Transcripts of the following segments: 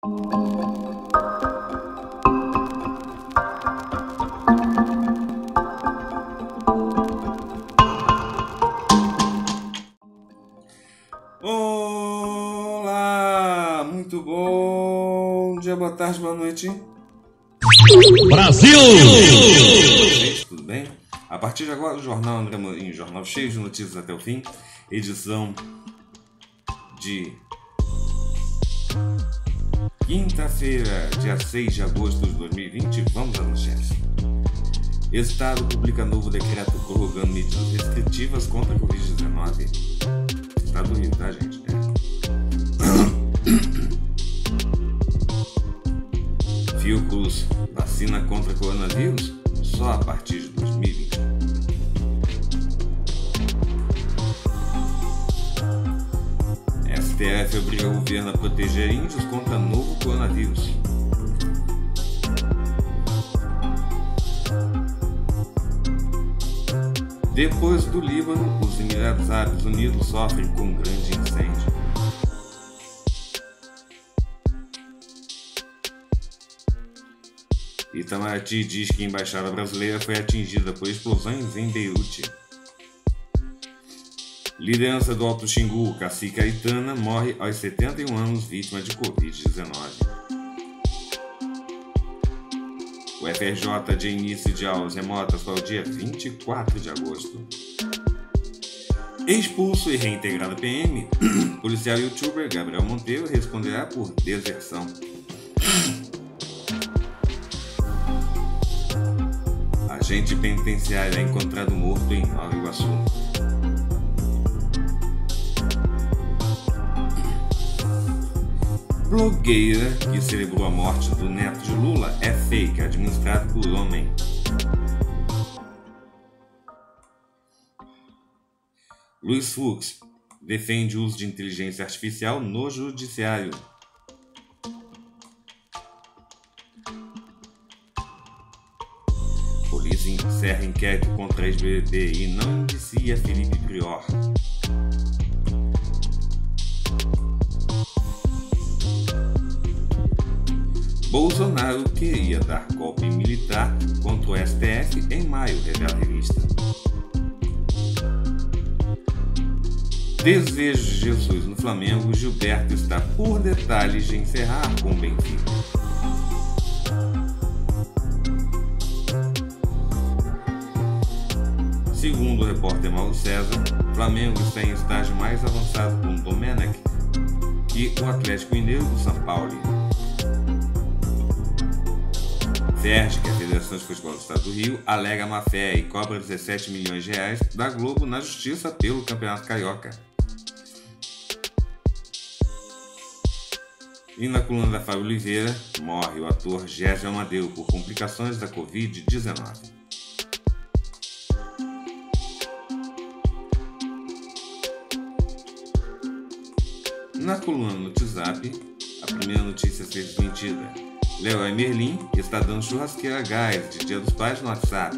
Olá, muito bom dia, boa tarde, boa noite. Brasil! tudo bem? A partir de agora, o Jornal André jornal cheio de notícias até o fim, edição de Quinta-feira, dia 6 de agosto de 2020, vamos à manchete. Estado publica novo decreto prorrogando medidas restritivas contra a Covid-19. Estado do tá, gente? É. Fiocruz, vacina contra coronavírus só a partir de 2020. STF obriga o governo a proteger índios contra novo coronavírus. Depois do Líbano, os Emirados Árabes Unidos sofrem com um grande incêndio. Itamaraty diz que a embaixada brasileira foi atingida por explosões em Beirute. Liderança do Alto Xingu, cacique Aitana, morre aos 71 anos vítima de Covid-19. O FRJ de início de aulas remotas para o dia 24 de agosto. Expulso e reintegrado PM, policial youtuber Gabriel Monteiro responderá por deserção. Agente penitenciário é encontrado morto em Nova Iguaçu. blogueira que celebrou a morte do neto de Lula é fake, administrado por homem. Luiz Fux defende o uso de inteligência artificial no judiciário. Polícia encerra inquérito contra ex-BBB e não indicia Felipe Prior. Bolsonaro queria dar golpe militar contra o STF em maio, revela a revista. Desejo de Jesus no Flamengo, Gilberto está por detalhes de encerrar com o Benfica. Segundo o repórter Mauro César, Flamengo está em estágio mais avançado com o Domenech e o Atlético Mineiro do São Paulo. Ferj, que é a Federação de Futebol do Estado do Rio, alega má fé e cobra 17 milhões de reais da Globo na justiça pelo Campeonato Carioca. E na coluna da Fábio Oliveira, morre o ator Gésio Amadeu por complicações da Covid-19. Na coluna no WhatsApp, a primeira notícia a ser desmentida Leroy Merlin está dando churrasqueira gás de Dia dos Pais no WhatsApp.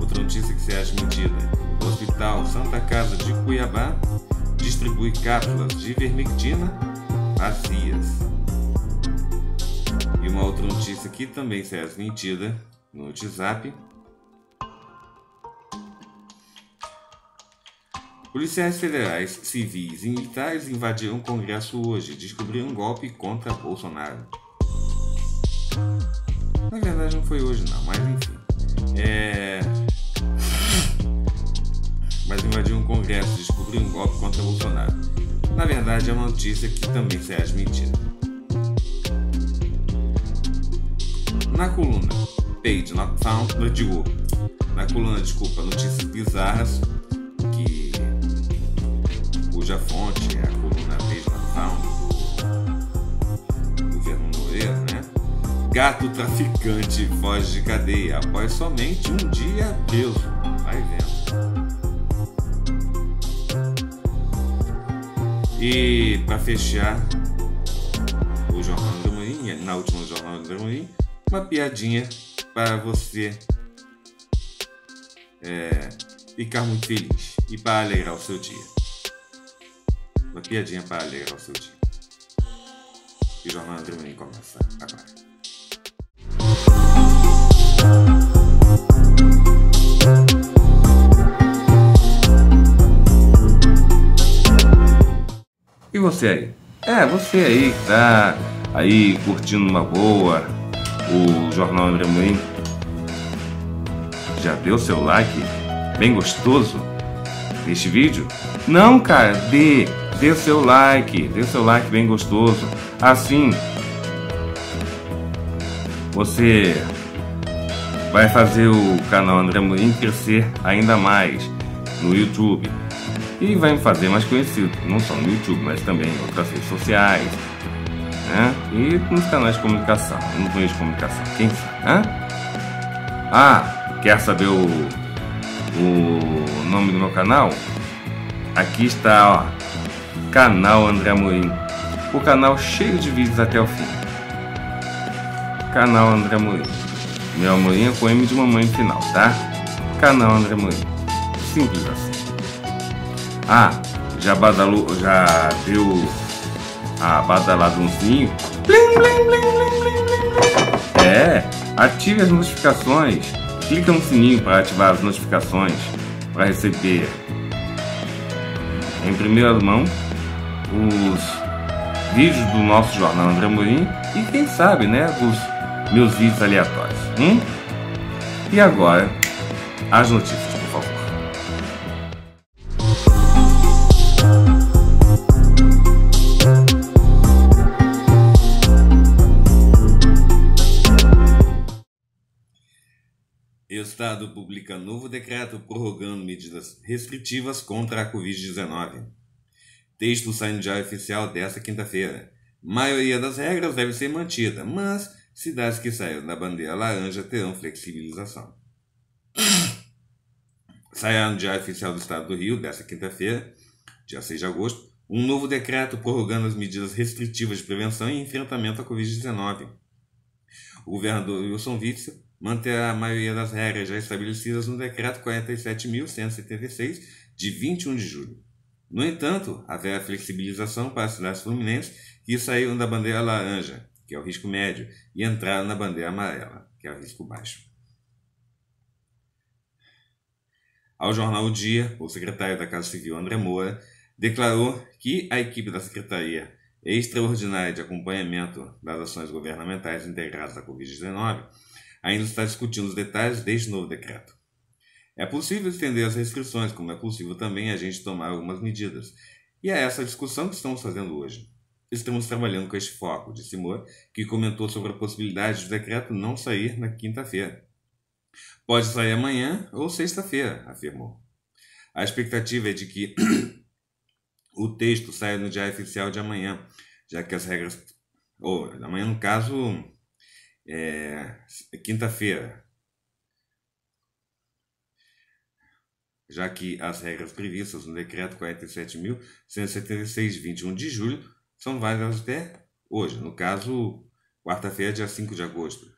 Outra notícia que se acha medida: o Hospital Santa Casa de Cuiabá distribui cápsulas de ivermectina vazias. E uma outra notícia que também se acha mentida no WhatsApp Policiais federais, civis e militares invadiram o Congresso hoje, descobriram um golpe contra Bolsonaro. Na verdade não foi hoje não, mas enfim. É... Mas invadiram o Congresso, descobriram um golpe contra Bolsonaro. Na verdade é uma notícia que também será admitida. Na coluna Page Not Found, digo, na coluna, desculpa, notícias bizarras, cuja fonte é a coluna Regional Found do governo Moreira, né? Gato traficante foge de cadeia após somente um dia preso. Vai vendo. E para fechar o Jornal do Amorim, na última Jornal do Amorim, uma piadinha para você é, ficar muito feliz e para alegrar o seu dia. Uma piadinha para alegrar o seu dia. E o Jornal Andromini começa agora. E você aí? É, você aí que tá aí curtindo uma boa o Jornal André Moim. Já deu seu like bem gostoso neste vídeo? Não, cara, dê! dê seu like, dê seu like bem gostoso. Assim, você vai fazer o canal André Morim crescer ainda mais no YouTube e vai me fazer mais conhecido, não só no YouTube, mas também em outras redes sociais né? e nos canais de comunicação, nos meios de comunicação, quem sabe, né? Ah, quer saber o, o nome do meu canal? Aqui está, ó, Canal André Amorim. O canal cheio de vídeos até o fim. Canal André Amorim. Meu Amorim é com M de mamãe final, tá? Canal André Amorim. Simples assim. Ah, já badalou, já viu a badaladãozinho? Blim, blim, blim, é, ative as notificações. Clica no sininho para ativar as notificações para receber em primeira mão os vídeos do nosso jornal André Morim e quem sabe, né, os meus vídeos aleatórios. Hein? Hum? E agora, as notícias. por favor. Estado publica novo decreto prorrogando medidas restritivas contra a Covid-19. Texto sai no diário oficial desta quinta-feira. Maioria das regras deve ser mantida, mas cidades que saíram da bandeira laranja terão flexibilização. Sairá no Diário Oficial do Estado do Rio, desta quinta-feira, dia 6 de agosto, um novo decreto prorrogando as medidas restritivas de prevenção e enfrentamento à Covid-19. O governador Wilson Witzel manterá a maioria das regras já estabelecidas no Decreto 47.176, de 21 de julho. No entanto, haverá flexibilização para as cidades fluminenses que saíram da bandeira laranja, que é o risco médio, e entraram na bandeira amarela, que é o risco baixo. Ao jornal O Dia, o secretário da Casa Civil, André Moura, declarou que a equipe da Secretaria é Extraordinária de Acompanhamento das Ações Governamentais Integradas à Covid-19 ainda está discutindo os detalhes deste novo decreto. É possível estender as restrições, como é possível também a gente tomar algumas medidas. E é essa discussão que estamos fazendo hoje. Estamos trabalhando com este foco, disse Moore, que comentou sobre a possibilidade do decreto não sair na quinta-feira. Pode sair amanhã ou sexta-feira, afirmou. A expectativa é de que o texto saia no diário oficial de amanhã, já que as regras. Ou, amanhã, no caso, é, quinta-feira, já que as regras previstas no Decreto 47.176, 21 de julho, são válidas até hoje, no caso, quarta-feira, dia 5 de agosto.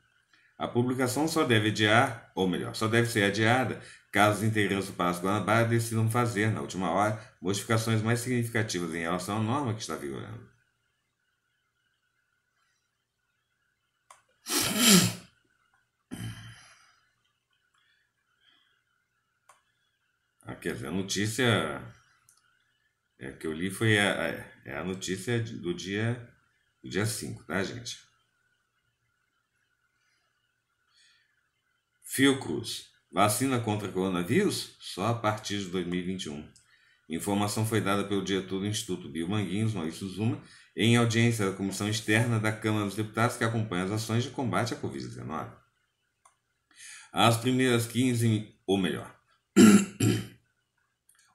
A publicação só deve adiar, ou melhor, só deve ser adiada caso os integrantes do Palácio Guanabara decidam fazer, na última hora, modificações mais significativas em relação à norma que está vigorando. Ah, quer dizer, a notícia é, que eu li foi a, a, é a notícia do dia, do dia 5, tá, gente? Fiocruz. Vacina contra coronavírus? Só a partir de 2021. Informação foi dada pelo diretor do Instituto Biomanguinhos, Maurício Zuma, em audiência da Comissão Externa da Câmara dos Deputados que acompanha as ações de combate à Covid-19. As primeiras 15, ou melhor,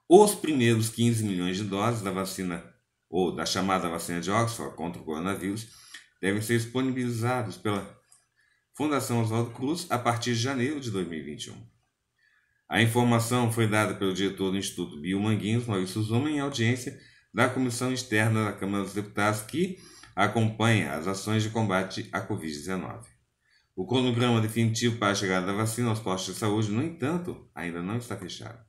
os primeiros 15 milhões de doses da vacina ou da chamada vacina de Oxford contra o coronavírus devem ser disponibilizados pela Fundação Oswaldo Cruz a partir de janeiro de 2021. A informação foi dada pelo diretor do Instituto Biomanguinhos, Maurício Zuma, em audiência da Comissão Externa da Câmara dos Deputados que acompanha as ações de combate à Covid-19. O cronograma definitivo para a chegada da vacina aos postos de saúde, no entanto, ainda não está fechado.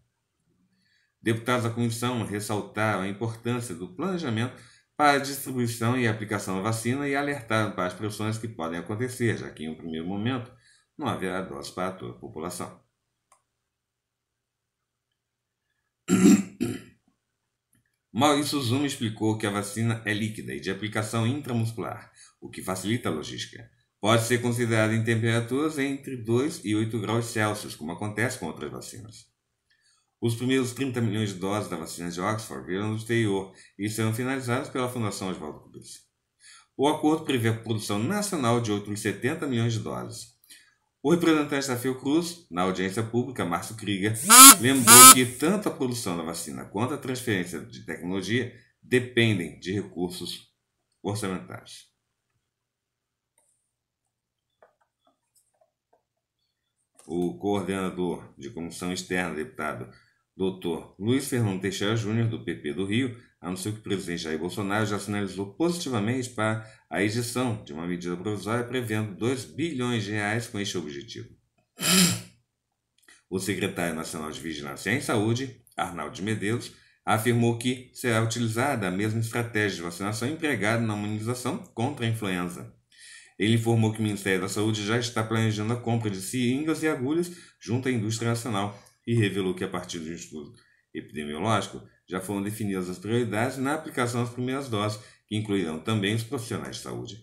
Deputados da comissão ressaltaram a importância do planejamento para a distribuição e aplicação da vacina e alertaram para as pressões que podem acontecer, já que em um primeiro momento não haverá dose para toda a população. Maurício Zuma explicou que a vacina é líquida e de aplicação intramuscular, o que facilita a logística. Pode ser considerada em temperaturas entre 2 e 8 graus Celsius, como acontece com outras vacinas. Os primeiros 30 milhões de doses da vacina de Oxford viram do exterior e serão finalizados pela Fundação Oswaldo Cruz. O acordo prevê a produção nacional de outros 70 milhões de doses. O representante da Fiocruz, na audiência pública, Márcio Krieger, lembrou que tanto a produção da vacina quanto a transferência de tecnologia dependem de recursos orçamentários. O coordenador de comissão externa, deputado Doutor Luiz Fernando Teixeira Júnior, do PP do Rio, anunciou que o presidente Jair Bolsonaro já sinalizou positivamente para a edição de uma medida provisória prevendo 2 bilhões de reais com este objetivo. O secretário nacional de Vigilância em Saúde, Arnaldo Medeiros, afirmou que será utilizada a mesma estratégia de vacinação empregada na imunização contra a influenza. Ele informou que o Ministério da Saúde já está planejando a compra de seringas e agulhas junto à indústria nacional e revelou que, a partir de um estudo epidemiológico, já foram definidas as prioridades na aplicação das primeiras doses, que incluirão também os profissionais de saúde.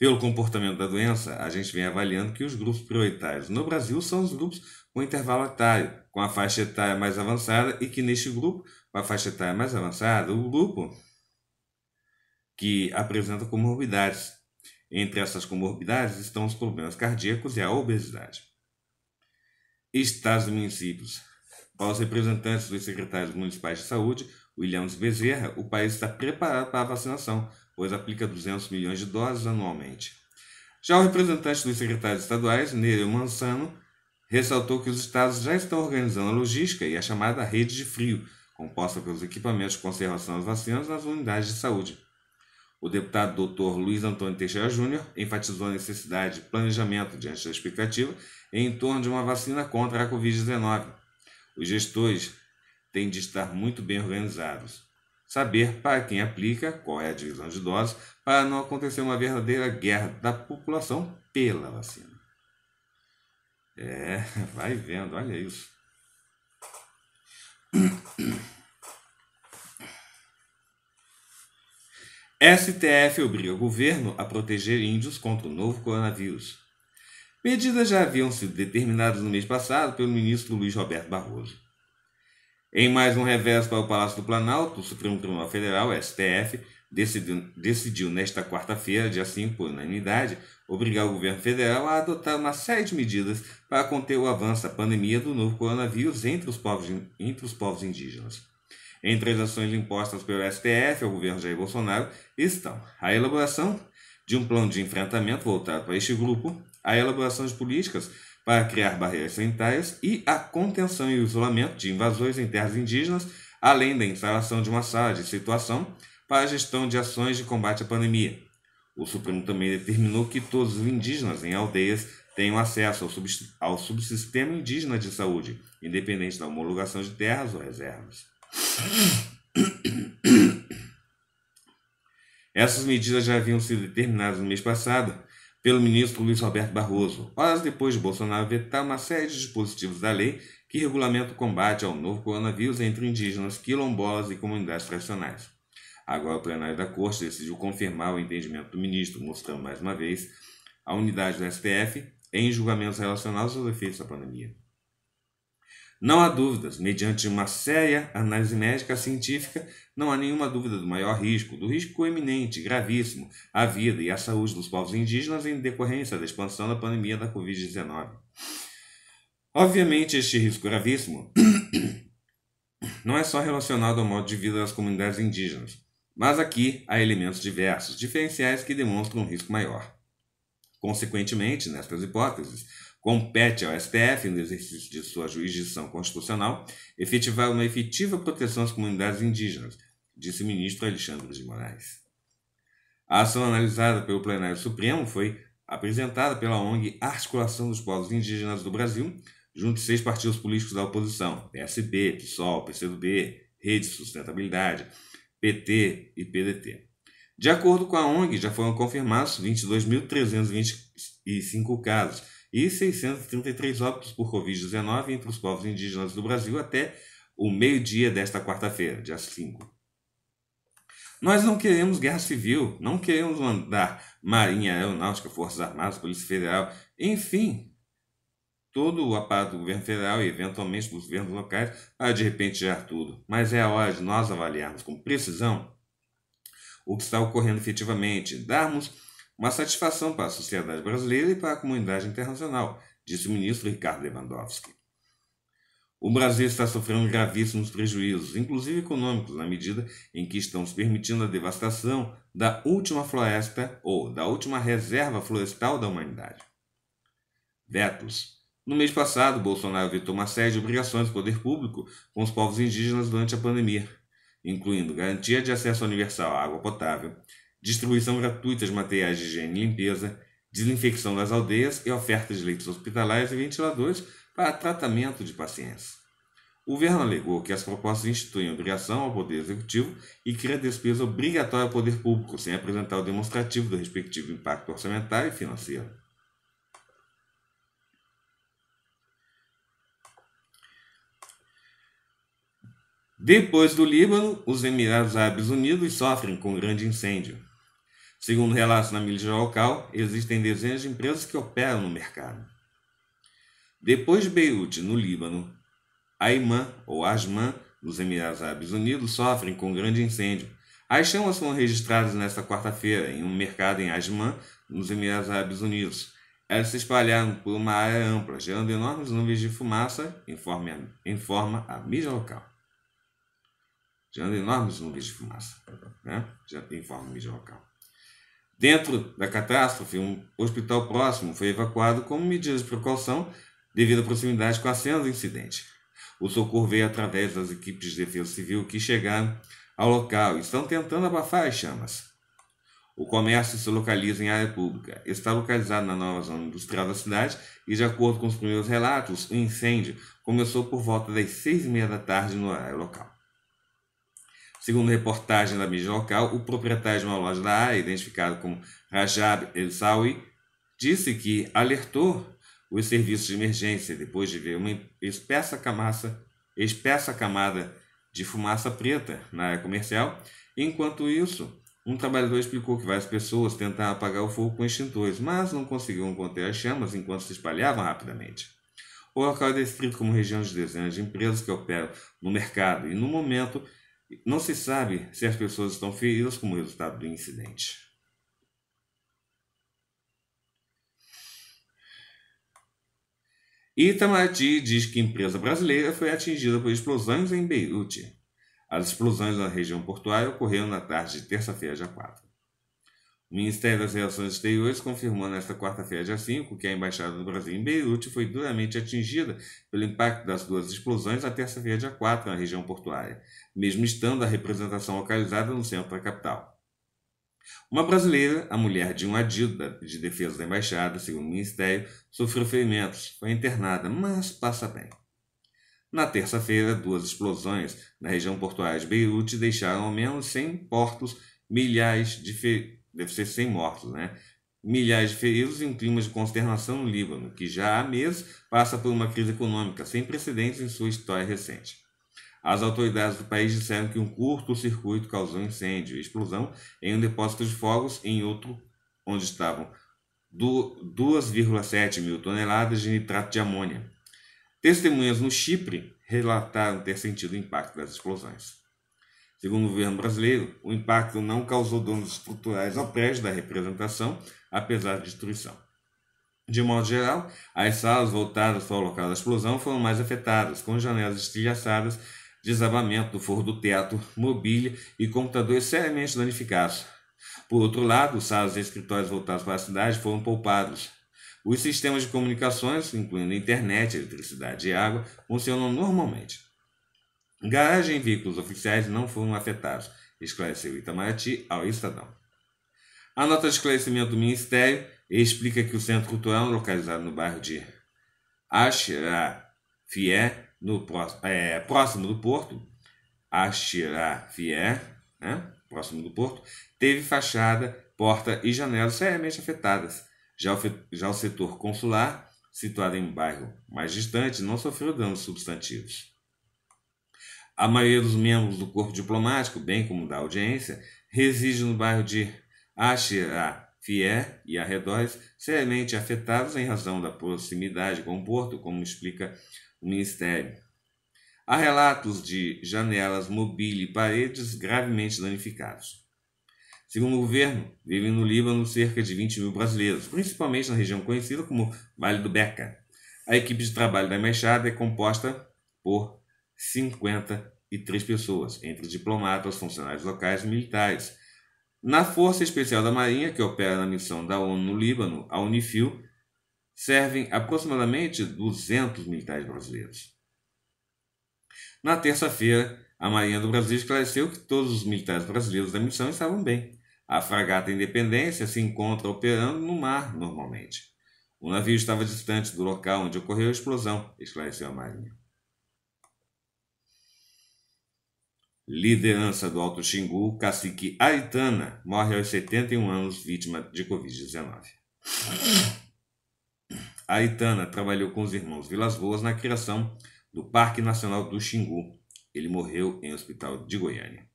Pelo comportamento da doença, a gente vem avaliando que os grupos prioritários no Brasil são os grupos com intervalo etário, com a faixa etária mais avançada, e que neste grupo, com a faixa etária mais avançada, o grupo que apresenta comorbidades. Entre essas comorbidades estão os problemas cardíacos e a obesidade. Estados e Municípios. Para os representantes dos secretários municipais de saúde, Williams Bezerra, o país está preparado para a vacinação, pois aplica 200 milhões de doses anualmente. Já o representante dos secretários estaduais, Nereu Mansano, ressaltou que os estados já estão organizando a logística e a chamada rede de frio, composta pelos equipamentos de conservação das vacinas nas unidades de saúde. O deputado doutor Luiz Antônio Teixeira Júnior enfatizou a necessidade de planejamento diante da expectativa em torno de uma vacina contra a Covid-19. Os gestores têm de estar muito bem organizados, saber para quem aplica, qual é a divisão de doses, para não acontecer uma verdadeira guerra da população pela vacina. É, vai vendo, olha isso. STF obriga o governo a proteger índios contra o novo coronavírus. Medidas já haviam sido determinadas no mês passado pelo ministro Luiz Roberto Barroso. Em mais um revés para o Palácio do Planalto, o Supremo Tribunal Federal, STF, decidiu, decidiu nesta quarta-feira, dia 5, por unanimidade, obrigar o governo federal a adotar uma série de medidas para conter o avanço da pandemia do novo coronavírus entre os povos, entre os povos indígenas. Entre as ações impostas pelo STF ao governo Jair Bolsonaro estão a elaboração de um plano de enfrentamento voltado para este grupo, a elaboração de políticas para criar barreiras sanitárias e a contenção e isolamento de invasões em terras indígenas, além da instalação de uma sala de situação para a gestão de ações de combate à pandemia. O Supremo também determinou que todos os indígenas em aldeias tenham acesso ao, subsistema indígena de saúde, independente da homologação de terras ou reservas. Essas medidas já haviam sido determinadas no mês passado pelo ministro Luiz Roberto Barroso, horas depois de Bolsonaro vetar uma série de dispositivos da lei que regulamenta o combate ao novo coronavírus entre indígenas, quilombolas e comunidades tradicionais. Agora, o plenário da Corte decidiu confirmar o entendimento do ministro, mostrando mais uma vez a unidade do STF em julgamentos relacionados aos efeitos da pandemia. Não há dúvidas, mediante uma séria análise médica científica, não há nenhuma dúvida do maior risco, do risco eminente, gravíssimo, à vida e à saúde dos povos indígenas em decorrência da expansão da pandemia da Covid-19. Obviamente, este risco gravíssimo não é só relacionado ao modo de vida das comunidades indígenas, mas aqui há elementos diversos, diferenciais que demonstram um risco maior. Consequentemente, nestas hipóteses, Compete ao STF, no exercício de sua jurisdição constitucional, efetivar uma efetiva proteção às comunidades indígenas, disse o ministro Alexandre de Moraes. A ação analisada pelo Plenário Supremo foi apresentada pela ONG Articulação dos Povos Indígenas do Brasil, junto de seis partidos políticos da oposição, PSB, PSOL, PCdoB, Rede de Sustentabilidade, PT e PDT. De acordo com a ONG, já foram confirmados 22.325 casos e 633 óbitos por Covid-19 entre os povos indígenas do Brasil até o meio-dia desta quarta-feira, dia 5. Nós não queremos guerra civil, não queremos mandar Marinha, Aeronáutica, Forças Armadas, Polícia Federal, enfim, todo o aparato do governo federal e eventualmente dos governos locais para de repente gerar tudo. Mas é a hora de nós avaliarmos com precisão o que está ocorrendo efetivamente, darmos uma satisfação para a sociedade brasileira e para a comunidade internacional, disse o ministro Ricardo Lewandowski. O Brasil está sofrendo gravíssimos prejuízos, inclusive econômicos, na medida em que estamos permitindo a devastação da última floresta ou da última reserva florestal da humanidade. Vetos. No mês passado, Bolsonaro vetou uma série de obrigações do poder público com os povos indígenas durante a pandemia, incluindo garantia de acesso universal à água potável, distribuição gratuita de materiais de higiene e limpeza, desinfecção das aldeias e oferta de leitos hospitalares e ventiladores para tratamento de pacientes. O governo alegou que as propostas instituem obrigação ao Poder Executivo e cria despesa obrigatória ao Poder Público, sem apresentar o demonstrativo do respectivo impacto orçamentário e financeiro. Depois do Líbano, os Emirados Árabes Unidos sofrem com um grande incêndio. Segundo relatos na mídia local, existem dezenas de empresas que operam no mercado. Depois de Beirute, no Líbano, Aimã ou Asman, nos Emirados Árabes Unidos, sofrem com um grande incêndio. As chamas foram registradas nesta quarta-feira em um mercado em Asman, nos Emirados Árabes Unidos. Elas se espalharam por uma área ampla, gerando enormes nuvens de fumaça, informa a mídia local. Gerando enormes nuvens de fumaça, né? informa a mídia local. Dentro da catástrofe, um hospital próximo foi evacuado como medida de precaução devido à proximidade com a cena do incidente. O socorro veio através das equipes de defesa civil que chegaram ao local e estão tentando abafar as chamas. O comércio se localiza em área pública. Está localizado na nova zona industrial da cidade e, de acordo com os primeiros relatos, o incêndio começou por volta das seis e meia da tarde no horário local. Segundo reportagem da mídia local, o proprietário de uma loja da área, identificado como Rajab Elsawi, disse que alertou os serviços de emergência depois de ver uma espessa camada, espessa camada de fumaça preta na área comercial. Enquanto isso, um trabalhador explicou que várias pessoas tentaram apagar o fogo com extintores, mas não conseguiram conter as chamas enquanto se espalhavam rapidamente. O local é descrito como região de dezenas de empresas que operam no mercado e, no momento, não se sabe se as pessoas estão feridas como resultado do incidente. Itamaraty diz que empresa brasileira foi atingida por explosões em Beirute. As explosões na região portuária ocorreram na tarde de terça-feira, dia 4. O Ministério das Relações Exteriores confirmou nesta quarta-feira, dia 5, que a Embaixada do Brasil em Beirute foi duramente atingida pelo impacto das duas explosões na terça-feira, dia 4, na região portuária, mesmo estando a representação localizada no centro da capital. Uma brasileira, a mulher de um adido de defesa da embaixada, segundo o Ministério, sofreu ferimentos, foi internada, mas passa bem. Na terça-feira, duas explosões na região portuária de Beirute deixaram ao menos 100 portos milhares de feridos deve ser 100 mortos, né? Milhares de feridos em climas de consternação no Líbano, que já há meses passa por uma crise econômica sem precedentes em sua história recente. As autoridades do país disseram que um curto-circuito causou incêndio e explosão em um depósito de fogos em outro, onde estavam 2,7 mil toneladas de nitrato de amônia. Testemunhas no Chipre relataram ter sentido o impacto das explosões. Segundo o governo brasileiro, o impacto não causou danos estruturais ao prédio da representação, apesar da destruição. De modo geral, as salas voltadas para o local da explosão foram mais afetadas, com janelas estilhaçadas, desabamento do forro do teto, mobília e computadores seriamente danificados. Por outro lado, salas e escritórios voltados para a cidade foram poupados. Os sistemas de comunicações, incluindo internet, eletricidade e água, funcionam normalmente. Garagem e veículos oficiais não foram afetados, esclareceu Itamaraty ao Estadão. A nota de esclarecimento do Ministério explica que o Centro Cultural, localizado no bairro de Ashrafieh, no, é, próximo do porto, Ashrafieh, né, próximo do porto, teve fachada, porta e janelas seriamente afetadas. Já o, já o setor consular, situado em um bairro mais distante, não sofreu danos substantivos. A maioria dos membros do corpo diplomático, bem como da audiência, reside no bairro de Ashira, Fier e arredores, seriamente afetados em razão da proximidade com o porto, como explica o Ministério. Há relatos de janelas, mobília e paredes gravemente danificados. Segundo o governo, vivem no Líbano cerca de 20 mil brasileiros, principalmente na região conhecida como Vale do Beca. A equipe de trabalho da Embaixada é composta por 53 pessoas, entre diplomatas, funcionários locais e militares. Na Força Especial da Marinha, que opera na missão da ONU no Líbano, a Unifil, servem aproximadamente 200 militares brasileiros. Na terça-feira, a Marinha do Brasil esclareceu que todos os militares brasileiros da missão estavam bem. A fragata Independência se encontra operando no mar normalmente. O navio estava distante do local onde ocorreu a explosão, esclareceu a Marinha. Liderança do Alto Xingu, cacique Aitana, morre aos 71 anos vítima de Covid-19. Aitana trabalhou com os irmãos Vilas Boas na criação do Parque Nacional do Xingu. Ele morreu em hospital de Goiânia.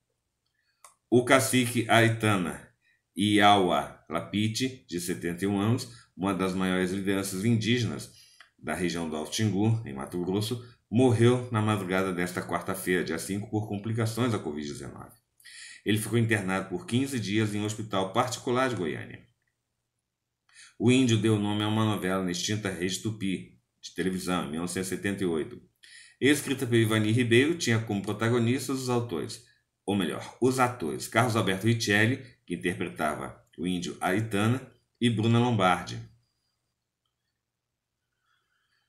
O cacique Aitana Iaua Lapite, de 71 anos, uma das maiores lideranças indígenas da região do Alto Xingu, em Mato Grosso, morreu na madrugada desta quarta-feira, dia 5, por complicações da Covid-19. Ele ficou internado por 15 dias em um hospital particular de Goiânia. O índio deu nome a uma novela na extinta Rede Tupi, de televisão, em 1978. Escrita por Ivani Ribeiro, tinha como protagonistas os autores, ou melhor, os atores Carlos Alberto Riccielli, que interpretava o índio Aitana, e Bruna Lombardi.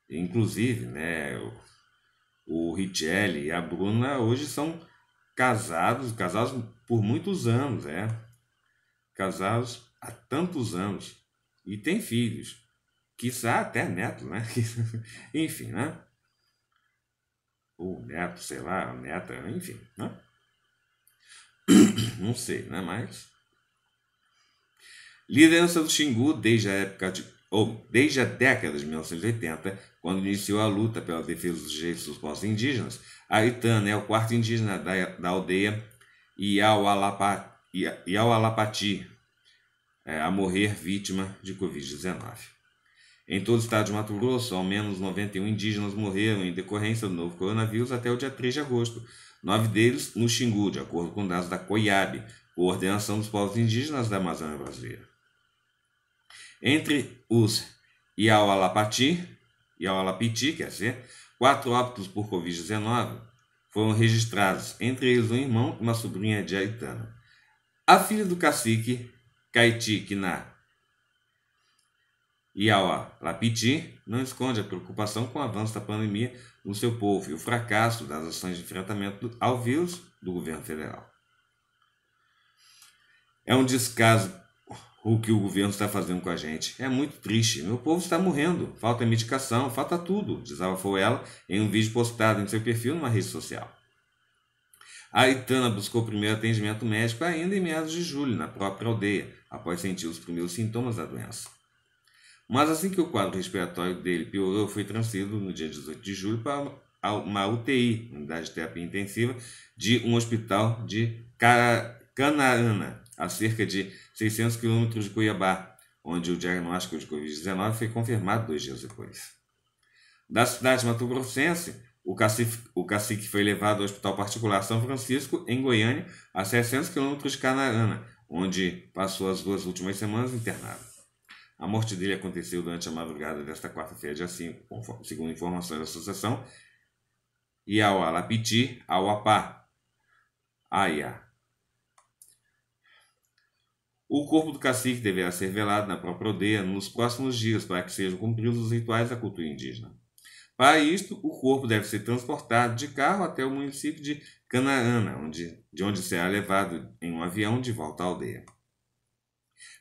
Inclusive, né, o Richelli e a Bruna hoje são casados, casados por muitos anos, é. Casados há tantos anos e têm filhos, quiçá até neto, né? enfim, né? Ou neto, sei lá, neta, enfim, né? Não sei, né? Mas liderança do Xingu desde a época de ou desde a década de 1980, quando iniciou a luta pela defesa dos direitos dos povos indígenas, Aitana é o quarto indígena da, da aldeia Iaualapati é, a morrer vítima de Covid-19. Em todo o estado de Mato Grosso, ao menos 91 indígenas morreram em decorrência do novo coronavírus até o dia 3 de agosto, nove deles no Xingu, de acordo com dados da COIAB, Coordenação dos Povos Indígenas da Amazônia Brasileira. Entre os Iaualapati, Iaualapiti, quer dizer, quatro óbitos por Covid-19 foram registrados, entre eles um irmão e uma sobrinha de Aitana. A filha do cacique, Caetiquina Iaualapiti, não esconde a preocupação com o avanço da pandemia no seu povo e o fracasso das ações de enfrentamento ao vírus do governo federal. É um descaso o que o governo está fazendo com a gente. É muito triste. Meu povo está morrendo. Falta medicação, falta tudo, desabafou ela em um vídeo postado em seu perfil numa rede social. A Itana buscou o primeiro atendimento médico ainda em meados de julho, na própria aldeia, após sentir os primeiros sintomas da doença. Mas assim que o quadro respiratório dele piorou, foi transferido no dia 18 de julho para uma UTI, unidade de terapia intensiva, de um hospital de Canarana, a cerca de 600 quilômetros de Cuiabá, onde o diagnóstico de Covid-19 foi confirmado dois dias depois. Da cidade de Mato Grossense, o cacique, o cacique foi levado ao Hospital Particular São Francisco, em Goiânia, a 600 quilômetros de Canarana, onde passou as duas últimas semanas internado. A morte dele aconteceu durante a madrugada desta quarta-feira, dia 5, segundo informações da associação, e ao Alapiti, ao Apá, Aia, o corpo do cacique deverá ser velado na própria aldeia nos próximos dias para que sejam cumpridos os rituais da cultura indígena. Para isto, o corpo deve ser transportado de carro até o município de Canaana, onde, de onde será levado em um avião de volta à aldeia.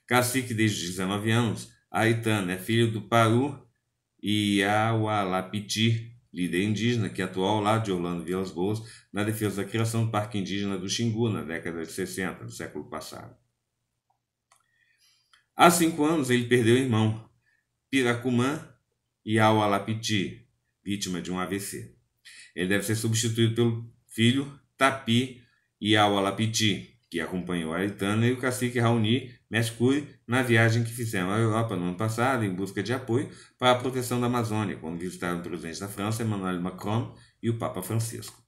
Cacique desde 19 anos, Aitana é filho do Paru e Awalapiti, líder indígena que atuou ao lado de Orlando Vilas Boas na defesa da criação do Parque Indígena do Xingu na década de 60 do século passado. Há cinco anos ele perdeu o irmão, Piracumã Yaualapiti, vítima de um AVC. Ele deve ser substituído pelo filho Tapi Yaualapiti, que acompanhou Aitana e o cacique Raoni Mescuri na viagem que fizeram à Europa no ano passado em busca de apoio para a proteção da Amazônia, quando visitaram o presidente da França, Emmanuel Macron, e o Papa Francisco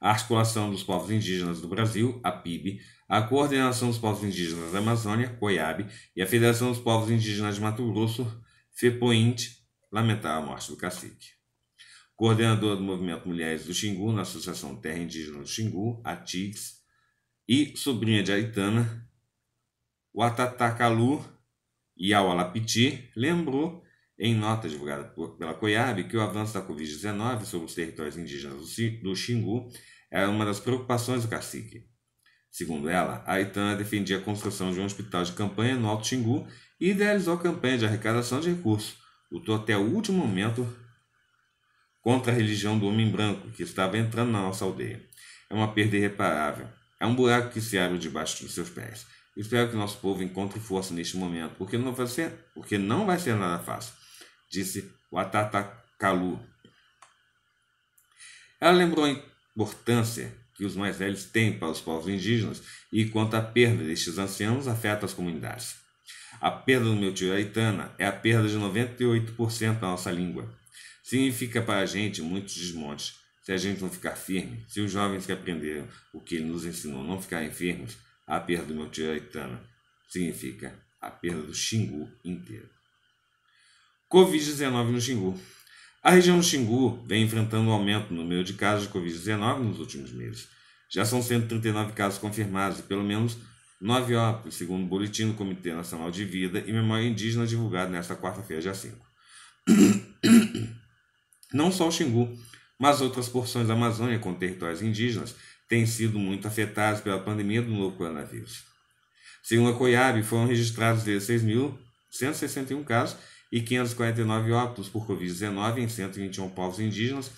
a Articulação dos Povos Indígenas do Brasil, a PIB, a Coordenação dos Povos Indígenas da Amazônia, COIAB, e a Federação dos Povos Indígenas de Mato Grosso, FEPOINT, lamentar a morte do cacique. Coordenadora do Movimento Mulheres do Xingu, na Associação Terra Indígena do Xingu, a TIGS, e sobrinha de Aitana, o Atatacalu Yawalapiti, lembrou em nota divulgada pela COIAB, que o avanço da Covid-19 sobre os territórios indígenas do Xingu era é uma das preocupações do cacique. Segundo ela, a Itana defendia a construção de um hospital de campanha no Alto Xingu e idealizou a campanha de arrecadação de recursos, lutou até o último momento contra a religião do homem branco que estava entrando na nossa aldeia. É uma perda irreparável. É um buraco que se abre debaixo dos seus pés. Espero que nosso povo encontre força neste momento, porque não vai ser, porque não vai ser nada fácil disse o Atatacalu. Ela lembrou a importância que os mais velhos têm para os povos indígenas e quanto a perda destes anciãos afeta as comunidades. A perda do meu tio Aitana é a perda de 98% da nossa língua. Significa para a gente muitos desmontes. Se a gente não ficar firme, se os jovens que aprenderam o que ele nos ensinou não ficarem firmes, a perda do meu tio Aitana significa a perda do Xingu inteiro. Covid-19 no Xingu. A região do Xingu vem enfrentando um aumento no número de casos de Covid-19 nos últimos meses. Já são 139 casos confirmados e pelo menos 9 óbitos, segundo o boletim do Comitê Nacional de Vida e Memória Indígena divulgado nesta quarta-feira, dia 5. Não só o Xingu, mas outras porções da Amazônia com territórios indígenas têm sido muito afetadas pela pandemia do novo coronavírus. Segundo a COIAB, foram registrados 16.161 casos e 549 óbitos por Covid-19 em 121 povos indígenas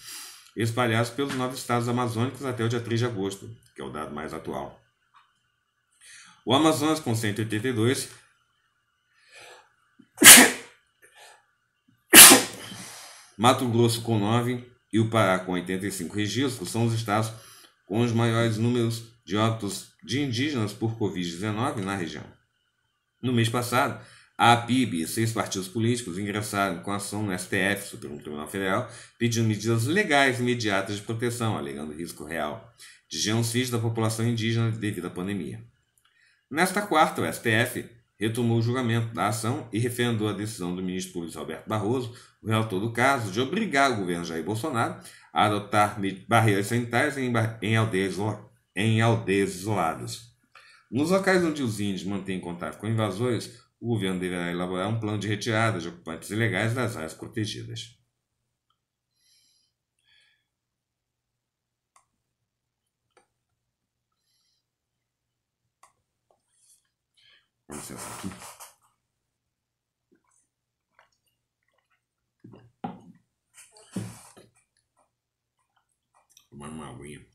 espalhados pelos nove estados amazônicos até o dia 3 de agosto, que é o dado mais atual. O Amazonas, com 182, Mato Grosso com 9 e o Pará com 85 registros são os estados com os maiores números de óbitos de indígenas por Covid-19 na região. No mês passado, a PIB e seis partidos políticos ingressaram com ação no STF, Supremo Tribunal Federal, pedindo medidas legais e imediatas de proteção, alegando risco real de genocídio da população indígena devido à pandemia. Nesta quarta, o STF retomou o julgamento da ação e referendou a decisão do ministro público Alberto Barroso, o relator do caso, de obrigar o governo Jair Bolsonaro a adotar barreiras sanitárias em aldeias, em aldeias isoladas. Nos locais onde os índios mantêm contato com invasores, o governo deverá elaborar um plano de retirada de ocupantes ilegais das áreas protegidas. aqui. Tomar uma aguinha.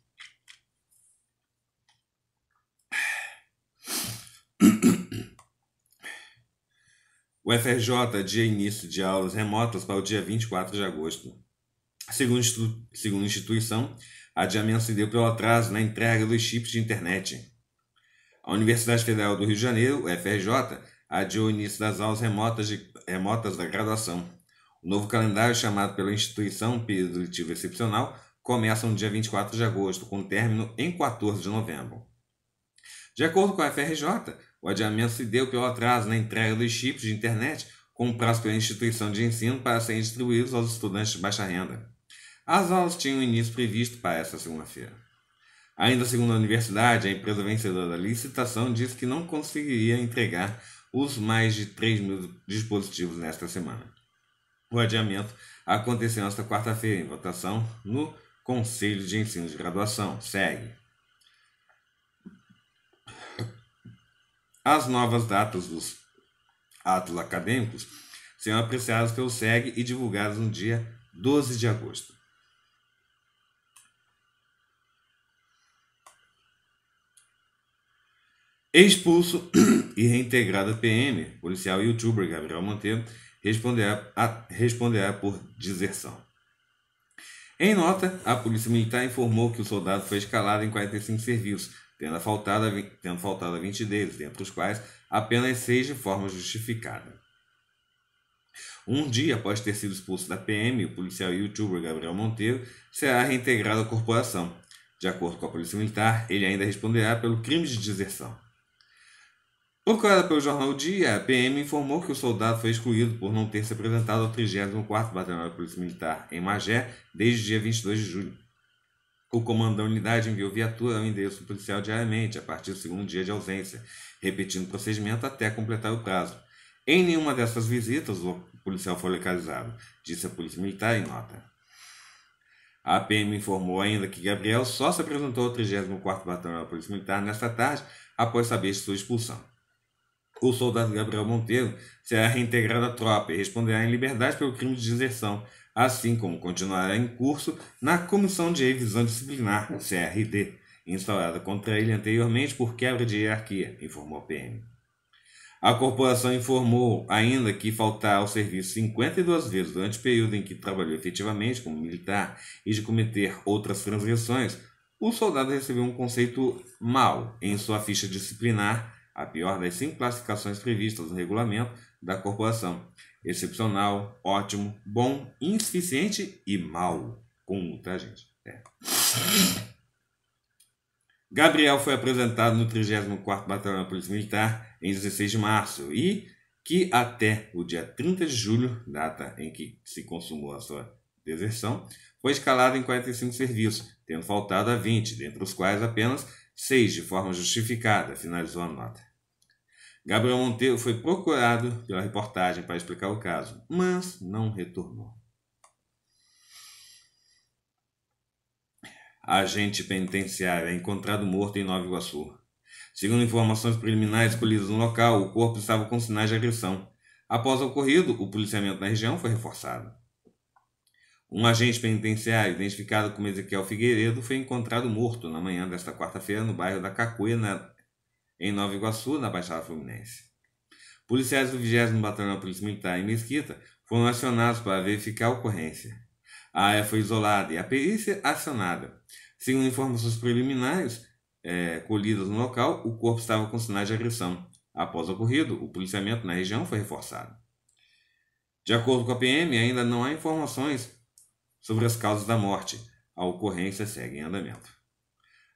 O FRJ adia início de aulas remotas para o dia 24 de agosto. Segundo, segundo a instituição, a adiamento se deu pelo atraso na entrega dos chips de internet. A Universidade Federal do Rio de Janeiro, UFRJ, adiou o início das aulas remotas, de, remotas da graduação. O novo calendário, chamado pela instituição período letivo excepcional, começa no dia 24 de agosto, com término em 14 de novembro. De acordo com a FRJ, o adiamento se deu pelo atraso na entrega dos chips de internet com prazo pela instituição de ensino para serem distribuídos aos estudantes de baixa renda. As aulas tinham início previsto para esta segunda-feira. Ainda segundo a universidade, a empresa vencedora da licitação disse que não conseguiria entregar os mais de 3 mil dispositivos nesta semana. O adiamento aconteceu nesta quarta-feira em votação no Conselho de Ensino de Graduação, SEG. As novas datas dos atos acadêmicos serão apreciadas pelo SEG e divulgadas no dia 12 de agosto. Expulso e reintegrado a PM, policial youtuber Gabriel Monteiro responderá, a, responderá por deserção. Em nota, a Polícia Militar informou que o soldado foi escalado em 45 serviços, tendo faltado, a, tendo faltado 20 deles, dentre os quais apenas seis de forma justificada. Um dia após ter sido expulso da PM, o policial youtuber Gabriel Monteiro será reintegrado à corporação. De acordo com a Polícia Militar, ele ainda responderá pelo crime de deserção. Procurada pelo jornal Dia, a PM informou que o soldado foi excluído por não ter se apresentado ao 34º Batalhão da Polícia Militar em Magé desde o dia 22 de julho. O comando da unidade enviou viatura ao endereço policial diariamente, a partir do segundo dia de ausência, repetindo o procedimento até completar o prazo. Em nenhuma dessas visitas o policial foi localizado, disse a Polícia Militar em nota. A PM informou ainda que Gabriel só se apresentou ao 34º Batalhão da Polícia Militar nesta tarde, após saber de sua expulsão. O soldado Gabriel Monteiro será reintegrado à tropa e responderá em liberdade pelo crime de deserção, assim como continuará em curso na Comissão de Revisão Disciplinar, CRD, instaurada contra ele anteriormente por quebra de hierarquia, informou a PM. A corporação informou ainda que faltar ao serviço 52 vezes durante o período em que trabalhou efetivamente como militar e de cometer outras transgressões, o soldado recebeu um conceito mal em sua ficha disciplinar a pior das cinco classificações previstas no regulamento da corporação: excepcional, ótimo, bom, insuficiente e mal. Com tá, gente? É. Gabriel foi apresentado no 34 Batalhão da Polícia Militar em 16 de março e que até o dia 30 de julho, data em que se consumou a sua deserção, foi escalado em 45 serviços, tendo faltado a 20, dentre os quais apenas Seis, de forma justificada, finalizou a nota. Gabriel Monteiro foi procurado pela reportagem para explicar o caso, mas não retornou. Agente penitenciário é encontrado morto em Nova Iguaçu. Segundo informações preliminares colhidas no local, o corpo estava com sinais de agressão. Após o ocorrido, o policiamento na região foi reforçado. Um agente penitenciário identificado como Ezequiel Figueiredo foi encontrado morto na manhã desta quarta-feira no bairro da Cacuê, em Nova Iguaçu, na Baixada Fluminense. Policiais do 20 Batalhão da Polícia Militar em Mesquita foram acionados para verificar a ocorrência. A área foi isolada e a perícia acionada. Segundo informações preliminares é, colhidas no local, o corpo estava com sinais de agressão. Após o ocorrido, o policiamento na região foi reforçado. De acordo com a PM, ainda não há informações sobre as causas da morte. A ocorrência segue em andamento.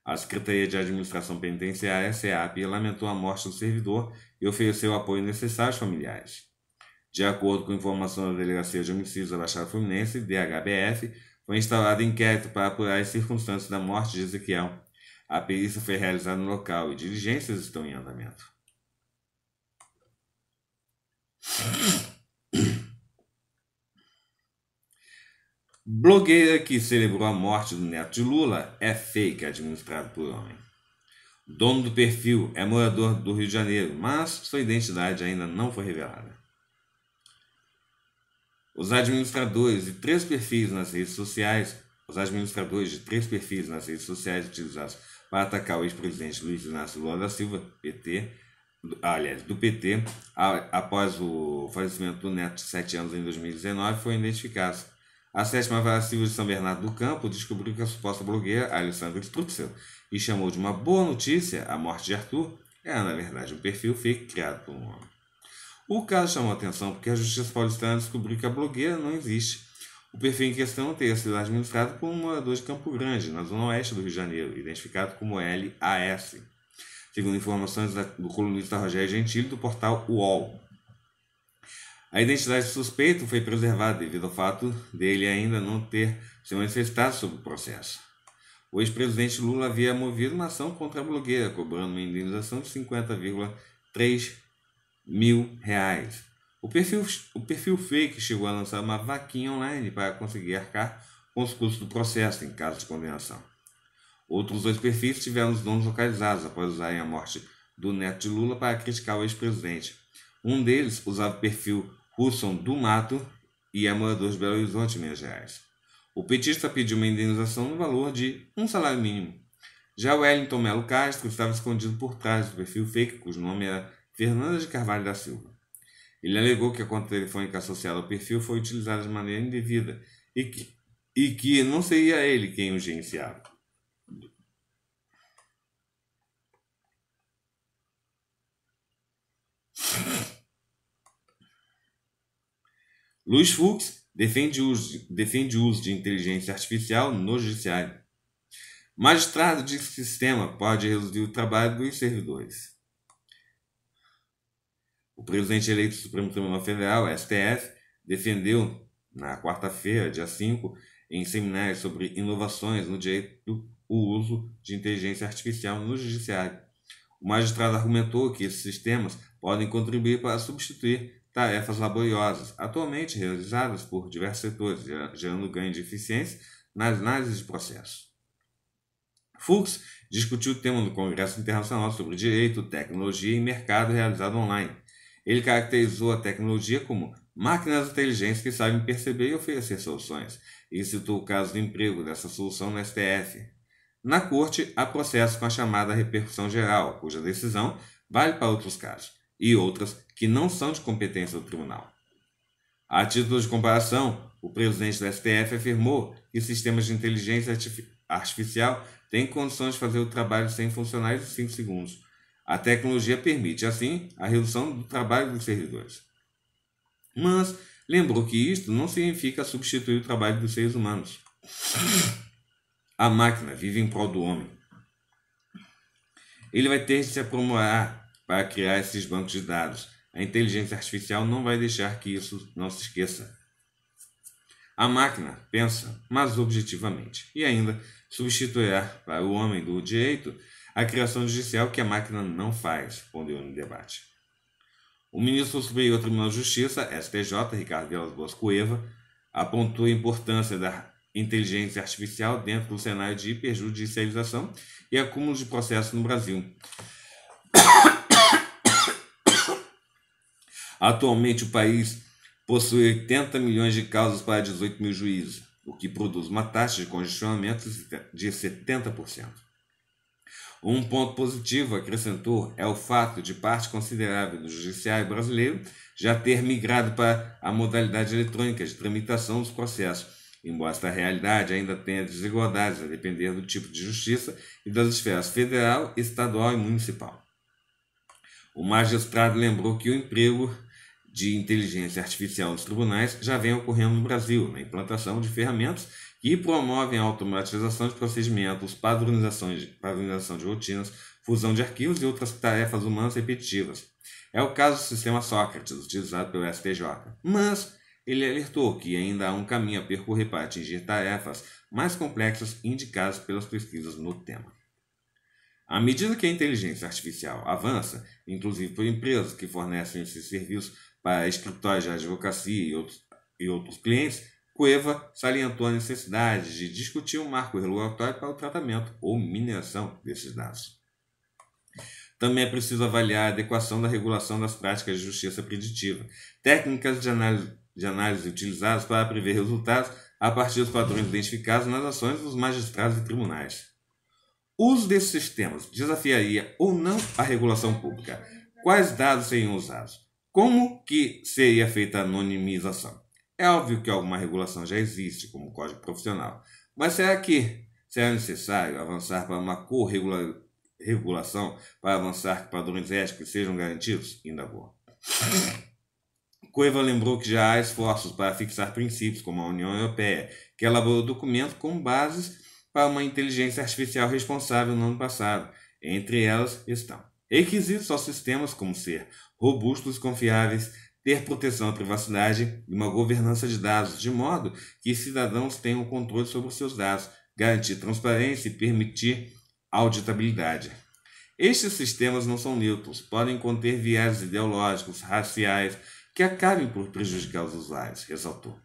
A Secretaria de Administração Penitenciária, SEAP, lamentou a morte do servidor e ofereceu o apoio necessário aos familiares. De acordo com informação da Delegacia de Homicídios da Baixada Fluminense, DHBF, foi instaurado inquérito para apurar as circunstâncias da morte de Ezequiel. A perícia foi realizada no local e diligências estão em andamento. Blogueira que celebrou a morte do neto de Lula é fake administrado por homem. Dono do perfil é morador do Rio de Janeiro, mas sua identidade ainda não foi revelada. Os administradores de três perfis nas redes sociais, os administradores de três perfis nas redes sociais utilizados para atacar o ex-presidente Luiz Inácio Lula da Silva, PT, ah, aliás, do PT, após o falecimento do neto de 7 anos em 2019, foram identificados a sétima vaciva de São Bernardo do Campo descobriu que a suposta blogueira Alessandra Strutzel e chamou de uma boa notícia a morte de Arthur era, é, na verdade, um perfil fake criado por um homem. O caso chamou atenção porque a justiça paulistana descobriu que a blogueira não existe. O perfil em questão teria sido administrado por um morador de Campo Grande, na zona oeste do Rio de Janeiro, identificado como LAS. Segundo informações do colunista Rogério Gentili, do portal UOL, a identidade do suspeito foi preservada devido ao fato dele ainda não ter se manifestado sobre o processo. O ex-presidente Lula havia movido uma ação contra a blogueira, cobrando uma indenização de 50,3 mil reais. O perfil, o perfil fake chegou a lançar uma vaquinha online para conseguir arcar com os custos do processo em caso de condenação. Outros dois perfis tiveram os donos localizados após usarem a morte do neto de Lula para criticar o ex-presidente. Um deles usava o perfil Hudson do Mato e Amador de Belo Horizonte, Minas Gerais. O petista pediu uma indenização no valor de um salário mínimo. Já Wellington Melo Castro estava escondido por trás do perfil fake, cujo nome era Fernanda de Carvalho da Silva. Ele alegou que a conta telefônica associada ao perfil foi utilizada de maneira indevida e que, e que não seria ele quem o gerenciava. Luiz Fux defende o uso, defende uso de inteligência artificial no judiciário. Magistrado diz que o sistema pode reduzir o trabalho dos servidores. O presidente eleito do Supremo Tribunal Federal, STF, defendeu, na quarta-feira, dia 5, em seminário sobre inovações no direito, o uso de inteligência artificial no judiciário. O magistrado argumentou que esses sistemas podem contribuir para substituir tarefas laboriosas, atualmente realizadas por diversos setores, gerando ganho de eficiência nas análises de processo. Fuchs discutiu o tema no Congresso Internacional sobre Direito, Tecnologia e Mercado realizado online. Ele caracterizou a tecnologia como máquinas inteligentes que sabem perceber e oferecer soluções, e citou o caso do emprego dessa solução no STF. Na Corte, há processo com a chamada repercussão geral, cuja decisão vale para outros casos e outras que não são de competência do tribunal. A título de comparação, o presidente do STF afirmou que sistemas de inteligência artificial têm condições de fazer o trabalho sem funcionários em 5 segundos. A tecnologia permite, assim, a redução do trabalho dos servidores. Mas lembrou que isto não significa substituir o trabalho dos seres humanos. A máquina vive em prol do homem. Ele vai ter de se acomodar para criar esses bancos de dados. A inteligência artificial não vai deixar que isso não se esqueça. A máquina pensa, mas objetivamente, e ainda substituirá para o homem do direito a criação judicial que a máquina não faz, respondeu no debate. O ministro do Superior Tribunal de Justiça, STJ, Ricardo Velas Bosco Eva, apontou a importância da inteligência artificial dentro do cenário de hiperjudicialização e acúmulo de processos no Brasil. Atualmente, o país possui 80 milhões de casos para 18 mil juízes, o que produz uma taxa de congestionamento de 70%. Um ponto positivo, acrescentou, é o fato de parte considerável do judiciário brasileiro já ter migrado para a modalidade eletrônica de tramitação dos processos, embora esta realidade ainda tenha desigualdades a depender do tipo de justiça e das esferas federal, estadual e municipal. O magistrado lembrou que o emprego de inteligência artificial nos tribunais já vem ocorrendo no Brasil, na implantação de ferramentas que promovem a automatização de procedimentos, padronização de, padronização de rotinas, fusão de arquivos e outras tarefas humanas repetitivas. É o caso do sistema Sócrates, utilizado pelo STJ. Mas ele alertou que ainda há um caminho a percorrer para atingir tarefas mais complexas indicadas pelas pesquisas no tema. À medida que a inteligência artificial avança, inclusive por empresas que fornecem esses serviços para escritórios de advocacia e outros, e outros clientes, Cueva salientou a necessidade de discutir um marco regulatório para o tratamento ou mineração desses dados. Também é preciso avaliar a adequação da regulação das práticas de justiça preditiva, técnicas de análise, de análise utilizadas para prever resultados a partir dos padrões identificados nas ações dos magistrados e tribunais uso desses sistemas desafiaria ou não a regulação pública? Quais dados seriam usados? Como que seria feita a anonimização? É óbvio que alguma regulação já existe, como o Código Profissional, mas será que será necessário avançar para uma corregulação para avançar que padrões éticos sejam garantidos? Ainda boa. Cueva lembrou que já há esforços para fixar princípios, como a União Europeia, que elaborou documentos com bases para uma inteligência artificial responsável no ano passado. Entre elas estão requisitos aos sistemas como ser robustos e confiáveis, ter proteção à privacidade e uma governança de dados, de modo que cidadãos tenham controle sobre os seus dados, garantir transparência e permitir auditabilidade. Estes sistemas não são neutros, podem conter viés ideológicos, raciais, que acabem por prejudicar os usuários, ressaltou.